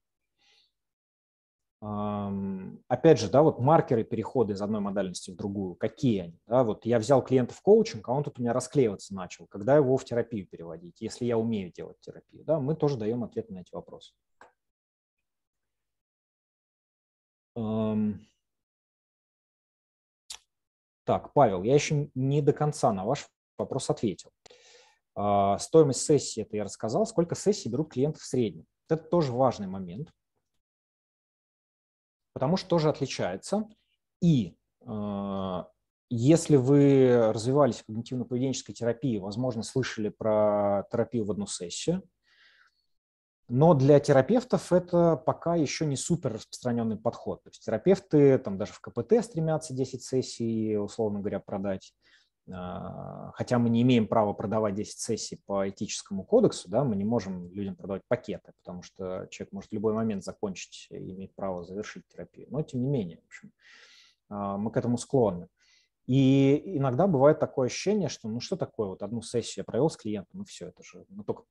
Опять же, да, вот маркеры перехода из одной модальности в другую, какие они? Да, вот я взял клиента в коучинг, а он тут у меня расклеиваться начал. Когда его в терапию переводить, если я умею делать терапию? Да, мы тоже даем ответы на эти вопросы. Так, Павел, я еще не до конца на ваш вопрос ответил. А, стоимость сессии, это я рассказал. Сколько сессий берут клиенты в среднем? Это тоже важный момент, потому что тоже отличается. И э, если вы развивались в когнитивно-поведенческой терапии, возможно, слышали про терапию в одну сессию, но для терапевтов это пока еще не супер распространенный подход. То есть терапевты там даже в КПТ стремятся 10 сессий, условно говоря, продать. А, хотя мы не имеем права продавать 10 сессий по этическому кодексу, да, мы не можем людям продавать пакеты, потому что человек может в любой момент закончить и иметь право завершить терапию. Но тем не менее, в общем, а, мы к этому склонны. И иногда бывает такое ощущение, что ну что такое, вот одну сессию я провел с клиентом, и все, это же мы только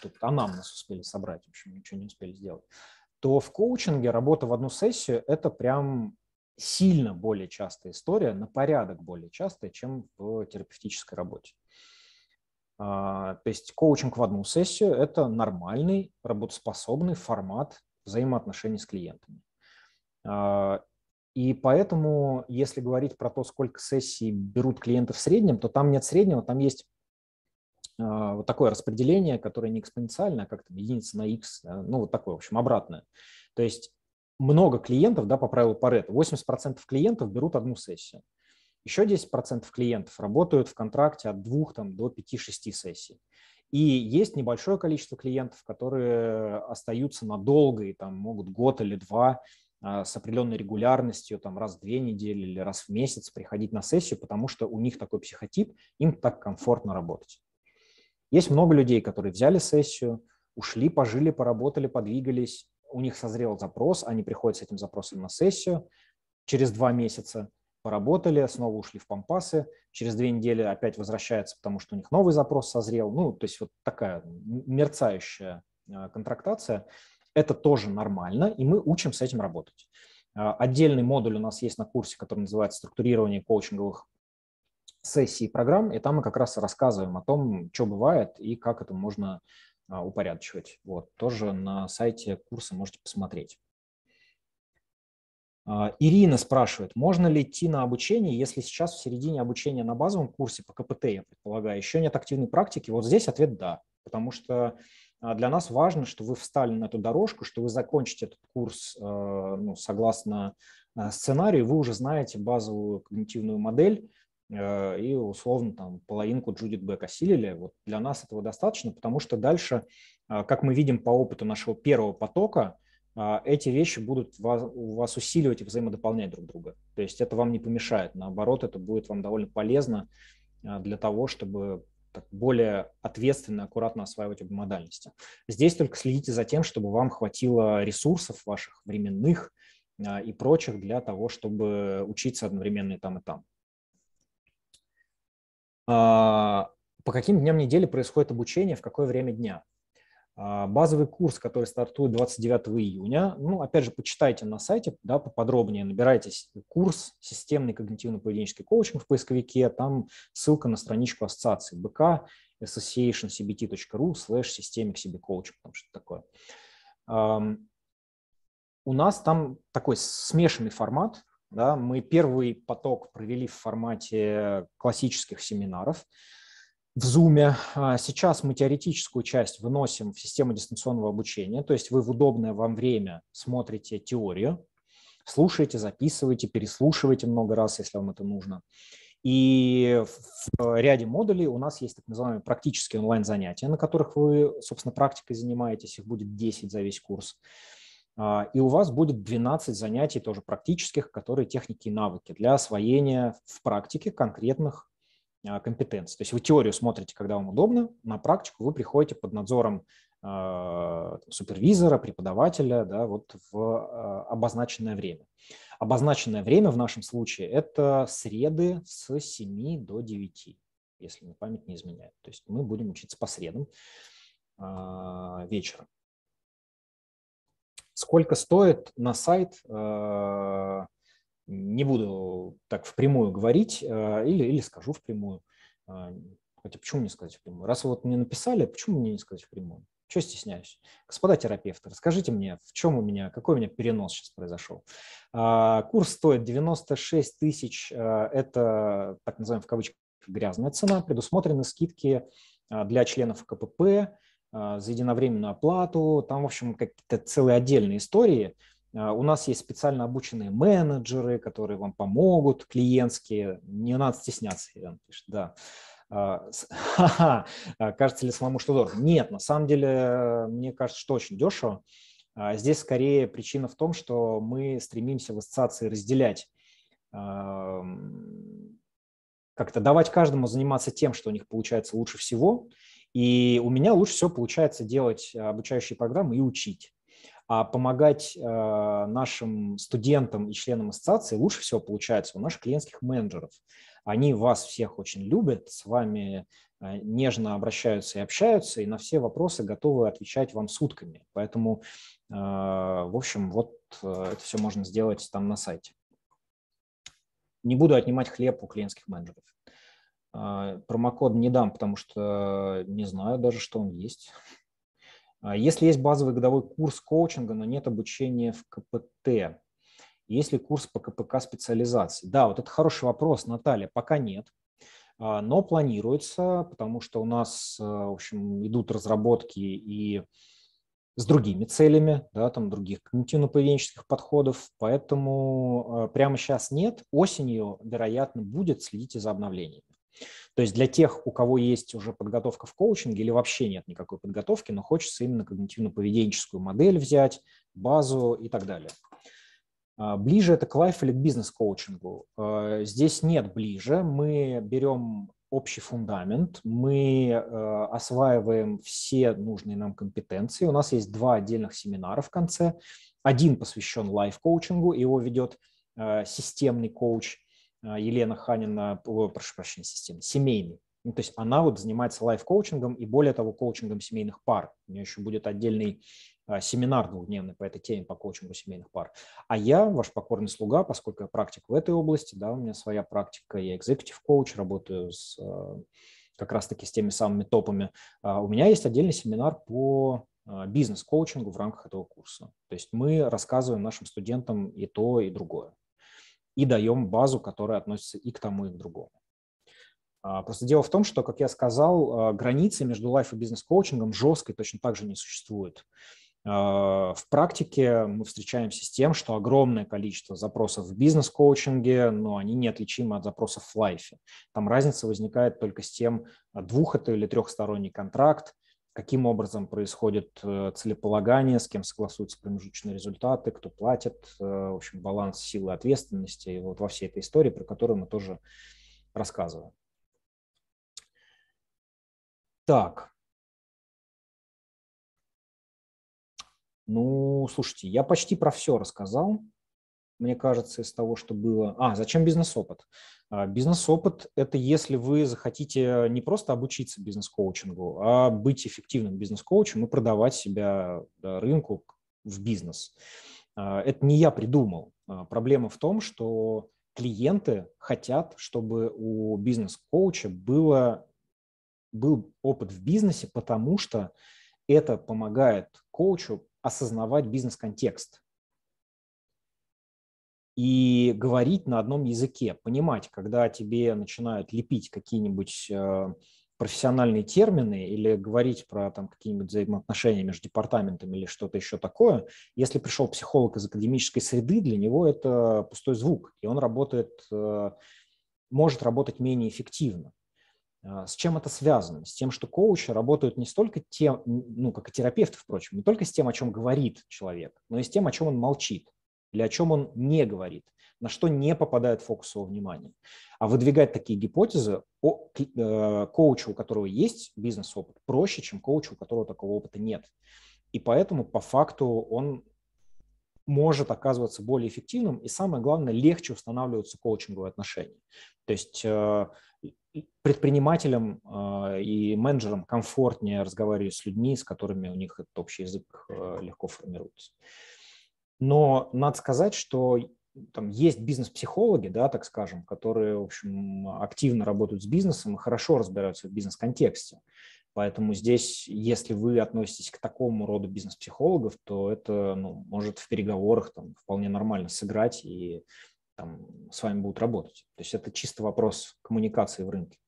тут анамнез успели собрать, в общем, ничего не успели сделать. То в коучинге работа в одну сессию – это прям сильно более частая история, на порядок более частая, чем в терапевтической работе. А, то есть коучинг в одну сессию – это нормальный, работоспособный формат взаимоотношений с клиентами. А, и поэтому, если говорить про то, сколько сессий берут клиенты в среднем, то там нет среднего, там есть а, вот такое распределение, которое не экспоненциальное, а как там единица на x, ну вот такое, в общем, обратное. То есть много клиентов, да, по правилу Паретта, 80% клиентов берут одну сессию. Еще 10% клиентов работают в контракте от двух там, до 5-6 сессий. И есть небольшое количество клиентов, которые остаются надолго и там могут год или два а, с определенной регулярностью, там раз в две недели или раз в месяц приходить на сессию, потому что у них такой психотип, им так комфортно работать. Есть много людей, которые взяли сессию, ушли, пожили, поработали, подвигались, у них созрел запрос, они приходят с этим запросом на сессию, через два месяца поработали, снова ушли в пампасы, через две недели опять возвращаются, потому что у них новый запрос созрел. Ну, то есть вот такая мерцающая а, контрактация. Это тоже нормально, и мы учим с этим работать. А, отдельный модуль у нас есть на курсе, который называется «Структурирование коучинговых сессий и программ», и там мы как раз рассказываем о том, что бывает и как это можно а, упорядочивать. Вот, тоже на сайте курса можете посмотреть. А, Ирина спрашивает, можно ли идти на обучение, если сейчас в середине обучения на базовом курсе по КПТ, я предполагаю, еще нет активной практики? Вот здесь ответ «да», потому что а, для нас важно, что вы встали на эту дорожку, что вы закончите этот курс ну, согласно сценарию, вы уже знаете базовую когнитивную модель, Э, и условно там половинку Джудит Бек осилили. Вот для нас этого достаточно, потому что дальше, э, как мы видим по опыту нашего первого потока, э, эти вещи будут вас, у вас усиливать и взаимодополнять друг друга. То есть это вам не помешает. Наоборот, это будет вам довольно полезно для того, чтобы так, более ответственно, аккуратно осваивать обе модальности. Здесь только следите за тем, чтобы вам хватило ресурсов ваших временных и прочих для того, чтобы учиться одновременно и там, и там. А, по каким дням недели происходит обучение, в какое время дня. А, базовый курс, который стартует 29 июня, ну, опять же, почитайте на сайте, да, поподробнее, набирайтесь курс «Системный когнитивно-поведенческий коучинг» в поисковике, там ссылка на страничку ассоциации БК, associationcbt.ru slash systemic cb coaching, там что-то такое. У нас там такой смешанный формат, да? Мы первый поток провели в формате классических семинаров в Zoom. А сейчас мы теоретическую часть выносим в систему дистанционного обучения, то есть вы в удобное вам время смотрите теорию, слушаете, записываете, переслушиваете много раз, если вам это нужно. И в ряде модулей у нас есть так называемые практические онлайн-занятия, на которых вы, собственно, практикой занимаетесь, их будет 10 за весь курс. А, и у вас будет 12 занятий тоже практических, которые техники и навыки для освоения в практике конкретных а, компетенций. То есть вы теорию смотрите, когда вам удобно, на практику вы приходите под надзором а, супервизора, преподавателя да, вот в обозначенное время. Обозначенное время в нашем случае – это среды с 7 до 9, если мне память не изменяет. То есть мы будем учиться по средам вечером. Сколько стоит на сайт, э, не буду так впрямую говорить, э, или, или скажу впрямую. Э, хотя почему не сказать впрямую? Раз вы вот мне написали, почему мне не сказать впрямую? Чего стесняюсь? Господа терапевты, расскажите мне, в чем у меня, какой у меня перенос сейчас произошел? Курс стоит 96 тысяч, это так называемая в кавычках грязная цена, предусмотрены скидки для членов КПП, а, за единовременную оплату, там, в общем, какие-то целые отдельные истории. А, у нас есть специально обученные менеджеры, которые вам помогут, клиентские. Не надо стесняться, Елена пишет, да. А, кажется ли самому, что дорого? Нет, на самом деле, мне кажется, что очень дешево. Здесь скорее причина в том, что мы стремимся в ассоциации разделять как-то давать каждому заниматься тем, что у них получается лучше всего, и у меня лучше всего получается делать э, обучающие программы и учить. А помогать э, нашим студентам и членам ассоциации лучше всего получается у наших клиентских менеджеров. Они вас всех очень любят, с вами э, нежно обращаются и общаются, и на все вопросы готовы отвечать вам сутками. Поэтому, в общем, вот это все можно сделать там на сайте. Не буду отнимать хлеб у клиентских менеджеров. А, промокод не дам, потому что не знаю даже, что он есть. А, если есть базовый годовой курс коучинга, но нет обучения в КПТ, есть ли курс по КПК специализации? Да, вот это хороший вопрос, Наталья, пока нет, а, но планируется, потому что у нас, э, в общем, идут разработки и с другими целями, да, там других когнитивно-поведенческих подходов, поэтому э, прямо сейчас нет. Осенью, вероятно, будет, следите за обновлениями. То есть для тех, у кого есть уже подготовка в коучинге или вообще нет никакой подготовки, но хочется именно когнитивно-поведенческую модель взять, базу и так далее. А, ближе это к лайф или к бизнес-коучингу. А, здесь нет ближе. Мы берем общий фундамент, мы а, осваиваем все нужные нам компетенции. У нас есть два отдельных семинара в конце. Один посвящен лайф-коучингу, его ведет системный коуч. А, Елена Ханина, прошу прощения, системы, семейный. Ну, то есть она вот занимается лайф-коучингом и более того, коучингом семейных пар. У нее еще будет отдельный а, семинар двухдневный по этой теме, по коучингу семейных пар. А я, ваш покорный слуга, поскольку я практик в этой области, да, у меня своя практика, я экзекутив-коуч, работаю с а, как раз-таки с теми самыми топами. У меня есть отдельный семинар по бизнес-коучингу в рамках этого курса. То есть мы рассказываем нашим студентам и то, и другое и даем базу, которая относится и к тому, и к другому. А, просто дело в том, что, как я сказал, а, границы между лайф и бизнес-коучингом жесткой точно так же не существует. А, в практике мы встречаемся с тем, что огромное количество запросов в бизнес-коучинге, но они неотличимы от запросов в лайфе. Там разница возникает только с тем, двух это или трехсторонний контракт, каким образом происходит э, целеполагание, с кем согласуются промежуточные результаты, кто платит, э, в общем, баланс силы ответственности и вот во всей этой истории, про которую мы тоже рассказываем. Так. Ну, слушайте, я почти про все рассказал мне кажется, из того, что было. А, зачем бизнес-опыт? А, бизнес-опыт – это если вы захотите не просто обучиться бизнес-коучингу, а быть эффективным бизнес-коучем и продавать себя рынку в бизнес. А, это не я придумал. А, проблема в том, что клиенты хотят, чтобы у бизнес-коуча было, был опыт в бизнесе, потому что это помогает коучу осознавать бизнес-контекст и говорить на одном языке, понимать, когда тебе начинают лепить какие-нибудь э, профессиональные термины или говорить про там какие-нибудь взаимоотношения между департаментами или что-то еще такое, если пришел психолог из академической среды, для него это пустой звук, и он работает, э, может работать менее эффективно. Э, с чем это связано? С тем, что коучи работают не столько тем, ну, как и терапевты, впрочем, не только с тем, о чем говорит человек, но и с тем, о чем он молчит или о чем он не говорит, на что не попадает фокус его внимания. А выдвигать такие гипотезы э, коучу, у которого есть бизнес-опыт, проще, чем коучу, у которого такого опыта нет. И поэтому по факту он может оказываться более эффективным и, самое главное, легче устанавливаются коучинговые отношения. То есть э, предпринимателям э, и менеджерам комфортнее разговаривать с людьми, с которыми у них этот общий язык легко формируется. Но надо сказать, что там есть бизнес-психологи, да, так скажем, которые, в общем, активно работают с бизнесом и хорошо разбираются в бизнес-контексте. Поэтому здесь, если вы относитесь к такому роду бизнес-психологов, то это ну, может в переговорах там, вполне нормально сыграть и там, с вами будут работать. То есть это чисто вопрос коммуникации в рынке.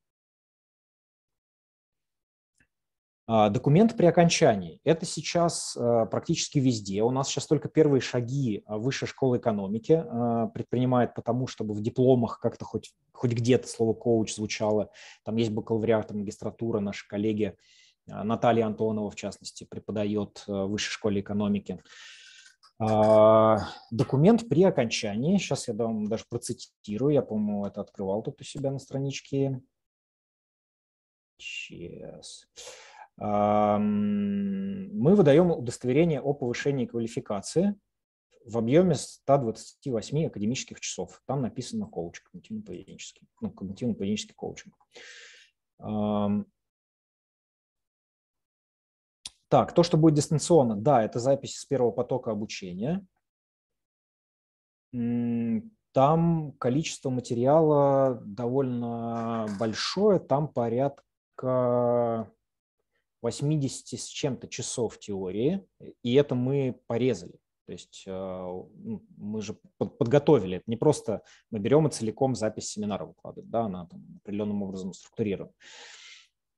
А, документ при окончании. Это сейчас а, практически везде. У нас сейчас только первые шаги а, Высшей школы экономики предпринимает потому, чтобы в дипломах как-то хоть, хоть где-то слово «коуч» звучало. Там есть бакалавриат, магистратура, наши коллеги Наталья Антонова, в частности, преподает в Высшей школе экономики. Документ при окончании, сейчас я вам даже процитирую, я, по-моему, это открывал тут у себя на страничке. Сейчас мы выдаем удостоверение о повышении квалификации в объеме 128 академических часов. Там написано коуч, когнитивно-поведенческий, ну, когнитивно-поведенческий коучинг. Так, то, что будет дистанционно, да, это запись с первого потока обучения. Там количество материала довольно большое, там порядка 80 с чем-то часов теории, и это мы порезали. То есть э, ну, мы же подготовили, это не просто мы берем и целиком запись семинара выкладываем, да, она там определенным образом структурирована.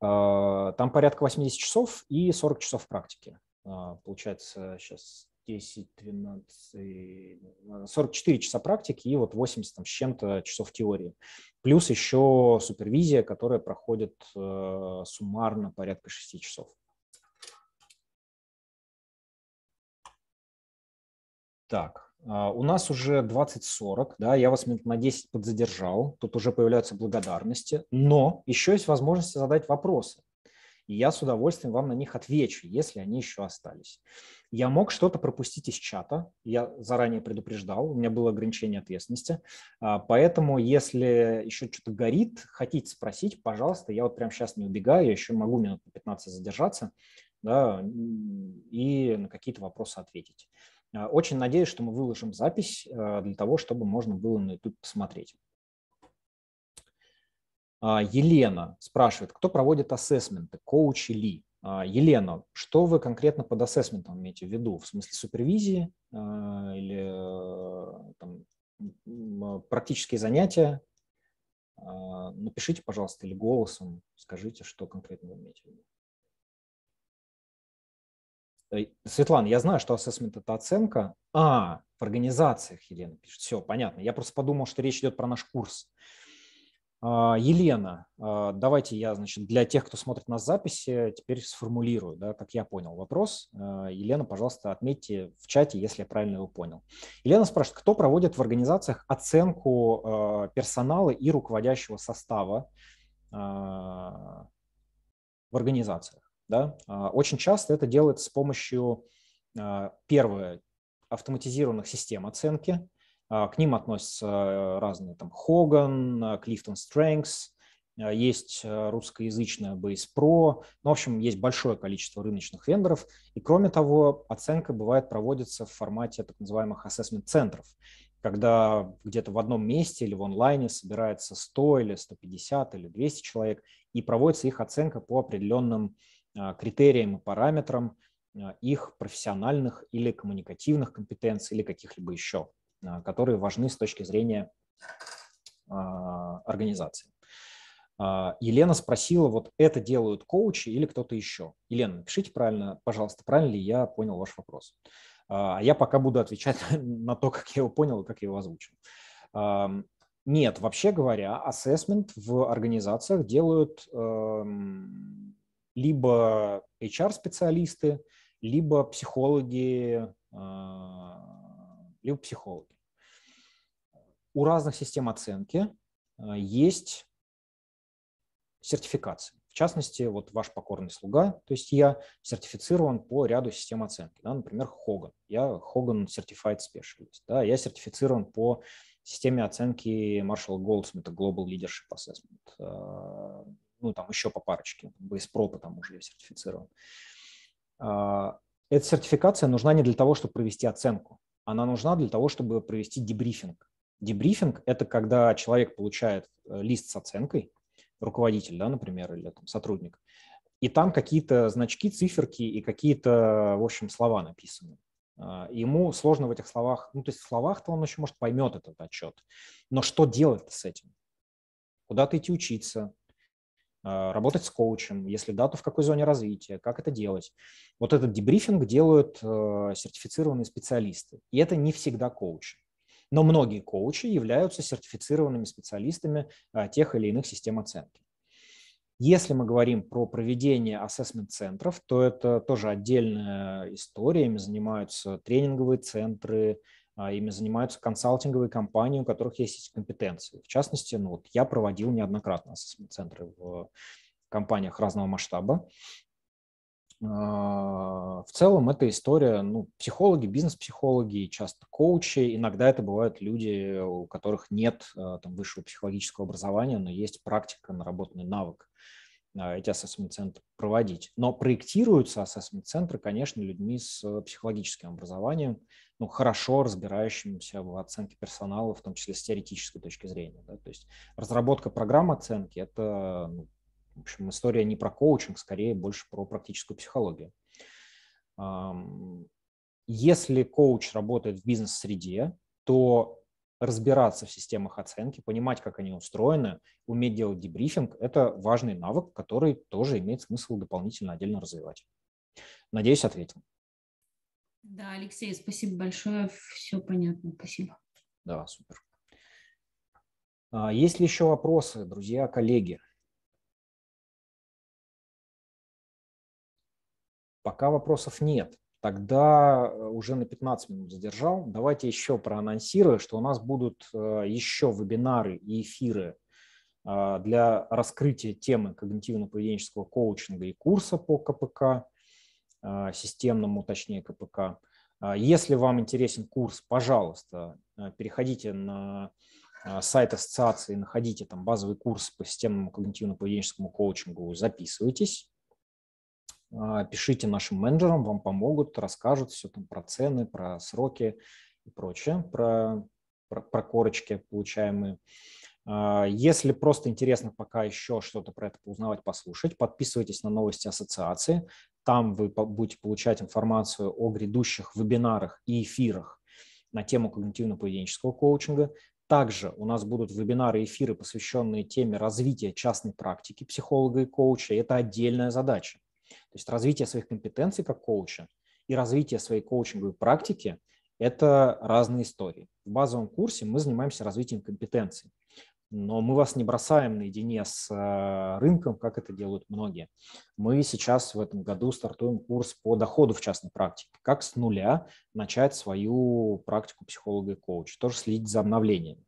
Э, там порядка 80 часов и 40 часов практики. Э, получается сейчас 10, 12, 44 часа практики и вот 80 там, с чем-то часов теории. Плюс еще супервизия, которая проходит э, суммарно порядка 6 часов. Так, а, у нас уже 20.40, да, я вас минут на 10 подзадержал, тут уже появляются благодарности, но еще есть возможность задать вопросы. И я с удовольствием вам на них отвечу, если они еще остались. Я мог что-то пропустить из чата, я заранее предупреждал, у меня было ограничение ответственности. А, поэтому, если еще что-то горит, хотите спросить, пожалуйста, я вот прямо сейчас не убегаю, я еще могу минут на 15 задержаться да, и на какие-то вопросы ответить. А, очень надеюсь, что мы выложим запись а, для того, чтобы можно было на YouTube посмотреть. Елена спрашивает, кто проводит ассессменты, коучи ли? А, Елена, что вы конкретно под ассессментом имеете в виду? В смысле супервизии а, или э, там, практические занятия? А, напишите, пожалуйста, или голосом скажите, что конкретно вы имеете в виду. Э, Светлана, я знаю, что ассессмент – это оценка. А, в организациях, Елена пишет. Все, понятно. Я просто подумал, что речь идет про наш курс. А, Елена, а, давайте я, значит, для тех, кто смотрит нас записи, теперь сформулирую, да, как я понял вопрос. А, Елена, пожалуйста, отметьте в чате, если я правильно его понял. Елена спрашивает, кто проводит в организациях оценку персонала и руководящего состава в организациях? Да? Очень часто это делается с помощью, первое, автоматизированных систем оценки, а, к ним относятся разные там Хоган, Clifton Стрэнкс. А, есть а, русскоязычная Base Pro. Ну, в общем, есть большое количество рыночных вендоров. И кроме того, оценка бывает проводится в формате так называемых ассессмент-центров, когда где-то в одном месте или в онлайне собирается 100 или 150 или 200 человек, и проводится их оценка по определенным критериям и параметрам их профессиональных или коммуникативных компетенций или каких-либо еще. А, которые важны с точки зрения а, организации. А, Елена спросила, вот это делают коучи или кто-то еще? Елена, пишите правильно, пожалуйста, правильно ли я понял ваш вопрос. А я пока буду отвечать на то, как я его понял и как я его озвучил. Нет, вообще говоря, ассессмент в организациях делают эм, либо HR-специалисты, либо психологи, либо психологи у разных систем оценки э, есть сертификации. В частности, вот ваш покорный слуга, то есть я сертифицирован по ряду систем оценки. Да, например, Хоган. Я Хоган Certified Specialist. Да, я сертифицирован по системе оценки Marshall Goldsmith Global Leadership Assessment. Э, ну, там еще по парочке. Бейспро, потому же я сертифицирован. Э, эта сертификация нужна не для того, чтобы провести оценку. Она нужна для того, чтобы провести дебрифинг Дебрифинг – это когда человек получает э, лист с оценкой, руководитель, да, например, или там, сотрудник, и там какие-то значки, циферки и какие-то, в общем, слова написаны. А, ему сложно в этих словах, ну, то есть в словах-то он еще, может, поймет этот отчет. Но что делать с этим? Куда-то идти учиться, а, работать с коучем, если да, то в какой зоне развития, как это делать. Вот этот дебрифинг делают э, сертифицированные специалисты. И это не всегда коучи но многие коучи являются сертифицированными специалистами а, тех или иных систем оценки. Если мы говорим про проведение ассессмент-центров, то это тоже отдельная история. Ими занимаются тренинговые центры, а, ими занимаются консалтинговые компании, у которых есть эти компетенции. В частности, ну, вот я проводил неоднократно ассессмент-центры в компаниях разного масштаба. А, в целом это история, ну, психологи, бизнес-психологи, часто коучи, иногда это бывают люди, у которых нет а, там, высшего психологического образования, но есть практика, наработанный навык а, эти ассессмент-центры проводить. Но проектируются ассессмент-центры, конечно, людьми с э, психологическим образованием, ну, хорошо разбирающимися в оценке персонала, в том числе с теоретической точки зрения. Да? То есть разработка программ оценки – это ну, в общем, история не про коучинг, скорее больше про практическую психологию. Если коуч работает в бизнес-среде, то разбираться в системах оценки, понимать, как они устроены, уметь делать дебрифинг – это важный навык, который тоже имеет смысл дополнительно отдельно развивать. Надеюсь, ответил. Да, Алексей, спасибо большое. Все понятно. Спасибо. Да, супер. А, есть ли еще вопросы, друзья, коллеги? Пока вопросов нет. Тогда э, уже на 15 минут задержал. Давайте еще проанонсирую, что у нас будут э, еще вебинары и эфиры э, для раскрытия темы когнитивно-поведенческого коучинга и курса по КПК, системному, точнее, КПК. Если вам интересен курс, пожалуйста, переходите на сайт ассоциации, находите там базовый курс по системному когнитивно-поведенческому коучингу, записывайтесь. А, пишите нашим менеджерам, вам помогут, расскажут все там про цены, про сроки и прочее, про, про, про корочки получаемые. А, если просто интересно пока еще что-то про это узнавать, послушать, подписывайтесь на новости ассоциации. Там вы будете получать информацию о грядущих вебинарах и эфирах на тему когнитивно-поведенческого коучинга. Также у нас будут вебинары и эфиры, посвященные теме развития частной практики психолога и коуча. Это отдельная задача. То есть развитие своих компетенций как коуча и развитие своей коучинговой практики – это разные истории. В базовом курсе мы занимаемся развитием компетенций, но мы вас не бросаем наедине с э, рынком, как это делают многие. Мы сейчас в этом году стартуем курс по доходу в частной практике, как с нуля начать свою практику психолога и коуча, тоже следить за обновлениями.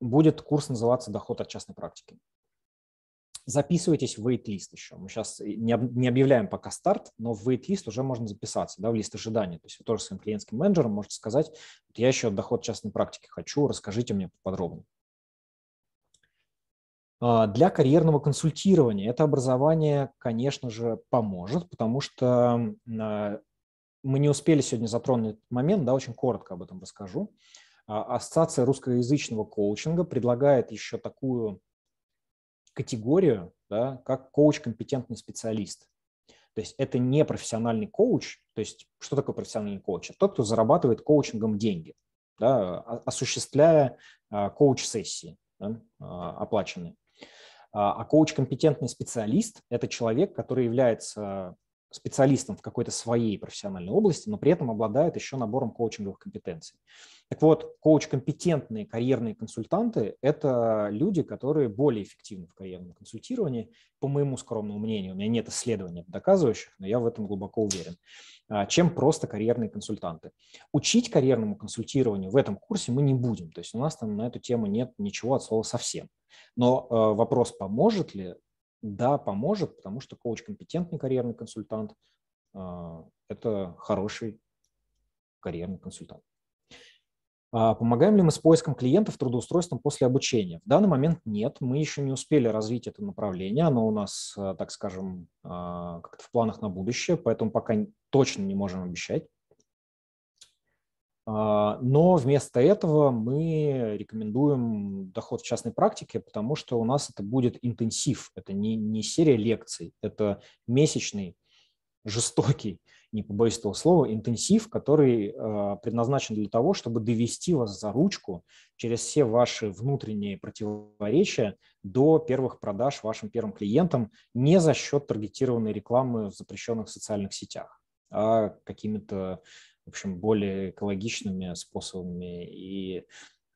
Будет курс называться «Доход от частной практики» записывайтесь в wait-лист еще. Мы сейчас не, объявляем пока старт, но в wait-лист уже можно записаться, да, в лист ожидания. То есть вы тоже своим клиентским менеджером можете сказать, я еще доход частной практики хочу, расскажите мне подробнее. А, для карьерного консультирования это образование, конечно же, поможет, потому что а, мы не успели сегодня затронуть этот момент, да, очень коротко об этом расскажу. А, ассоциация русскоязычного коучинга предлагает еще такую категорию, да, как коуч-компетентный специалист. То есть это не профессиональный коуч. То есть что такое профессиональный коуч? Это тот, кто зарабатывает коучингом деньги, да, осуществляя а, коуч-сессии да, а, оплаченные. А, а коуч-компетентный специалист – это человек, который является специалистом в какой-то своей профессиональной области, но при этом обладают еще набором коучинговых компетенций. Так вот, коуч-компетентные карьерные консультанты – это люди, которые более эффективны в карьерном консультировании, по моему скромному мнению. У меня нет исследований доказывающих, но я в этом глубоко уверен, а, чем просто карьерные консультанты. Учить карьерному консультированию в этом курсе мы не будем, то есть у нас там на эту тему нет ничего от слова совсем. Но э, вопрос, поможет ли да, поможет, потому что коуч компетентный карьерный консультант а, – это хороший карьерный консультант. А, помогаем ли мы с поиском клиентов трудоустройством после обучения? В данный момент нет, мы еще не успели развить это направление, оно у нас, а, так скажем, как-то в планах на будущее, поэтому пока точно не можем обещать. А, но вместо этого мы рекомендуем доход в частной практике, потому что у нас это будет интенсив, это не, не серия лекций, это месячный, жестокий, не побоюсь этого слова, интенсив, который э, предназначен для того, чтобы довести вас за ручку через все ваши внутренние противоречия до первых продаж вашим первым клиентам не за счет таргетированной рекламы в запрещенных социальных сетях, а какими-то в общем, более экологичными способами и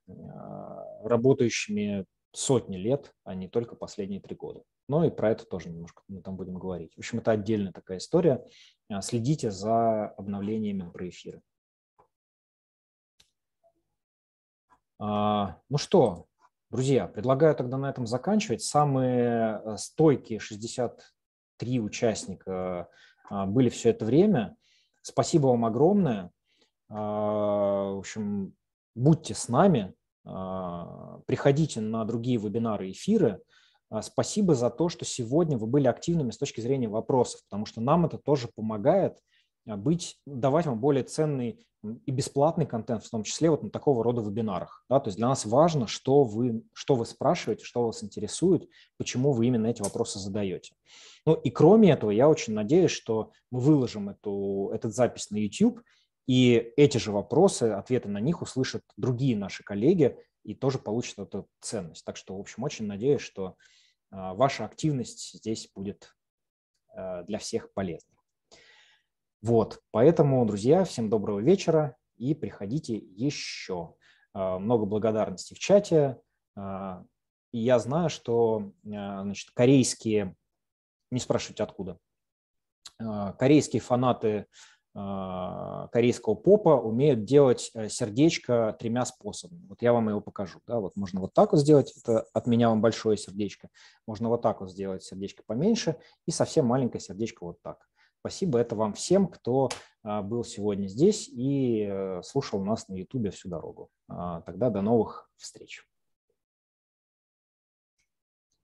а, работающими сотни лет, а не только последние три года. Ну и про это тоже немножко мы там будем говорить. В общем, это отдельная такая история. А, следите за обновлениями про эфиры. А, ну что, друзья, предлагаю тогда на этом заканчивать. Самые э, стойкие 63 участника были все это время. Спасибо вам огромное. А, в общем, будьте с нами, а, приходите на другие вебинары и эфиры. А, спасибо за то, что сегодня вы были активными с точки зрения вопросов, потому что нам это тоже помогает – а, быть, давать вам более ценный и бесплатный контент, в том числе вот на такого рода вебинарах. Да? То есть для нас важно, что вы, что вы спрашиваете, что вас интересует, почему вы именно эти вопросы задаете. Ну и кроме этого, я очень надеюсь, что мы выложим эту, этот запись на YouTube, и эти же вопросы, ответы на них услышат другие наши коллеги и тоже получат эту ценность. Так что, в общем, очень надеюсь, что а, ваша активность здесь будет э, для всех полезной. Вот, поэтому, друзья, всем доброго вечера и приходите еще. А, много благодарности в чате. А, и я знаю, что а, значит, корейские, не спрашивайте откуда, корейские фанаты корейского попа умеют делать э, сердечко тремя способами. Вот я вам его покажу. Да? Вот можно вот так вот сделать, это от меня вам большое сердечко. Можно вот так вот сделать сердечко поменьше и совсем маленькое сердечко вот так. Спасибо это вам всем, кто а, был сегодня здесь и э, слушал нас на YouTube всю дорогу. А, тогда до новых встреч.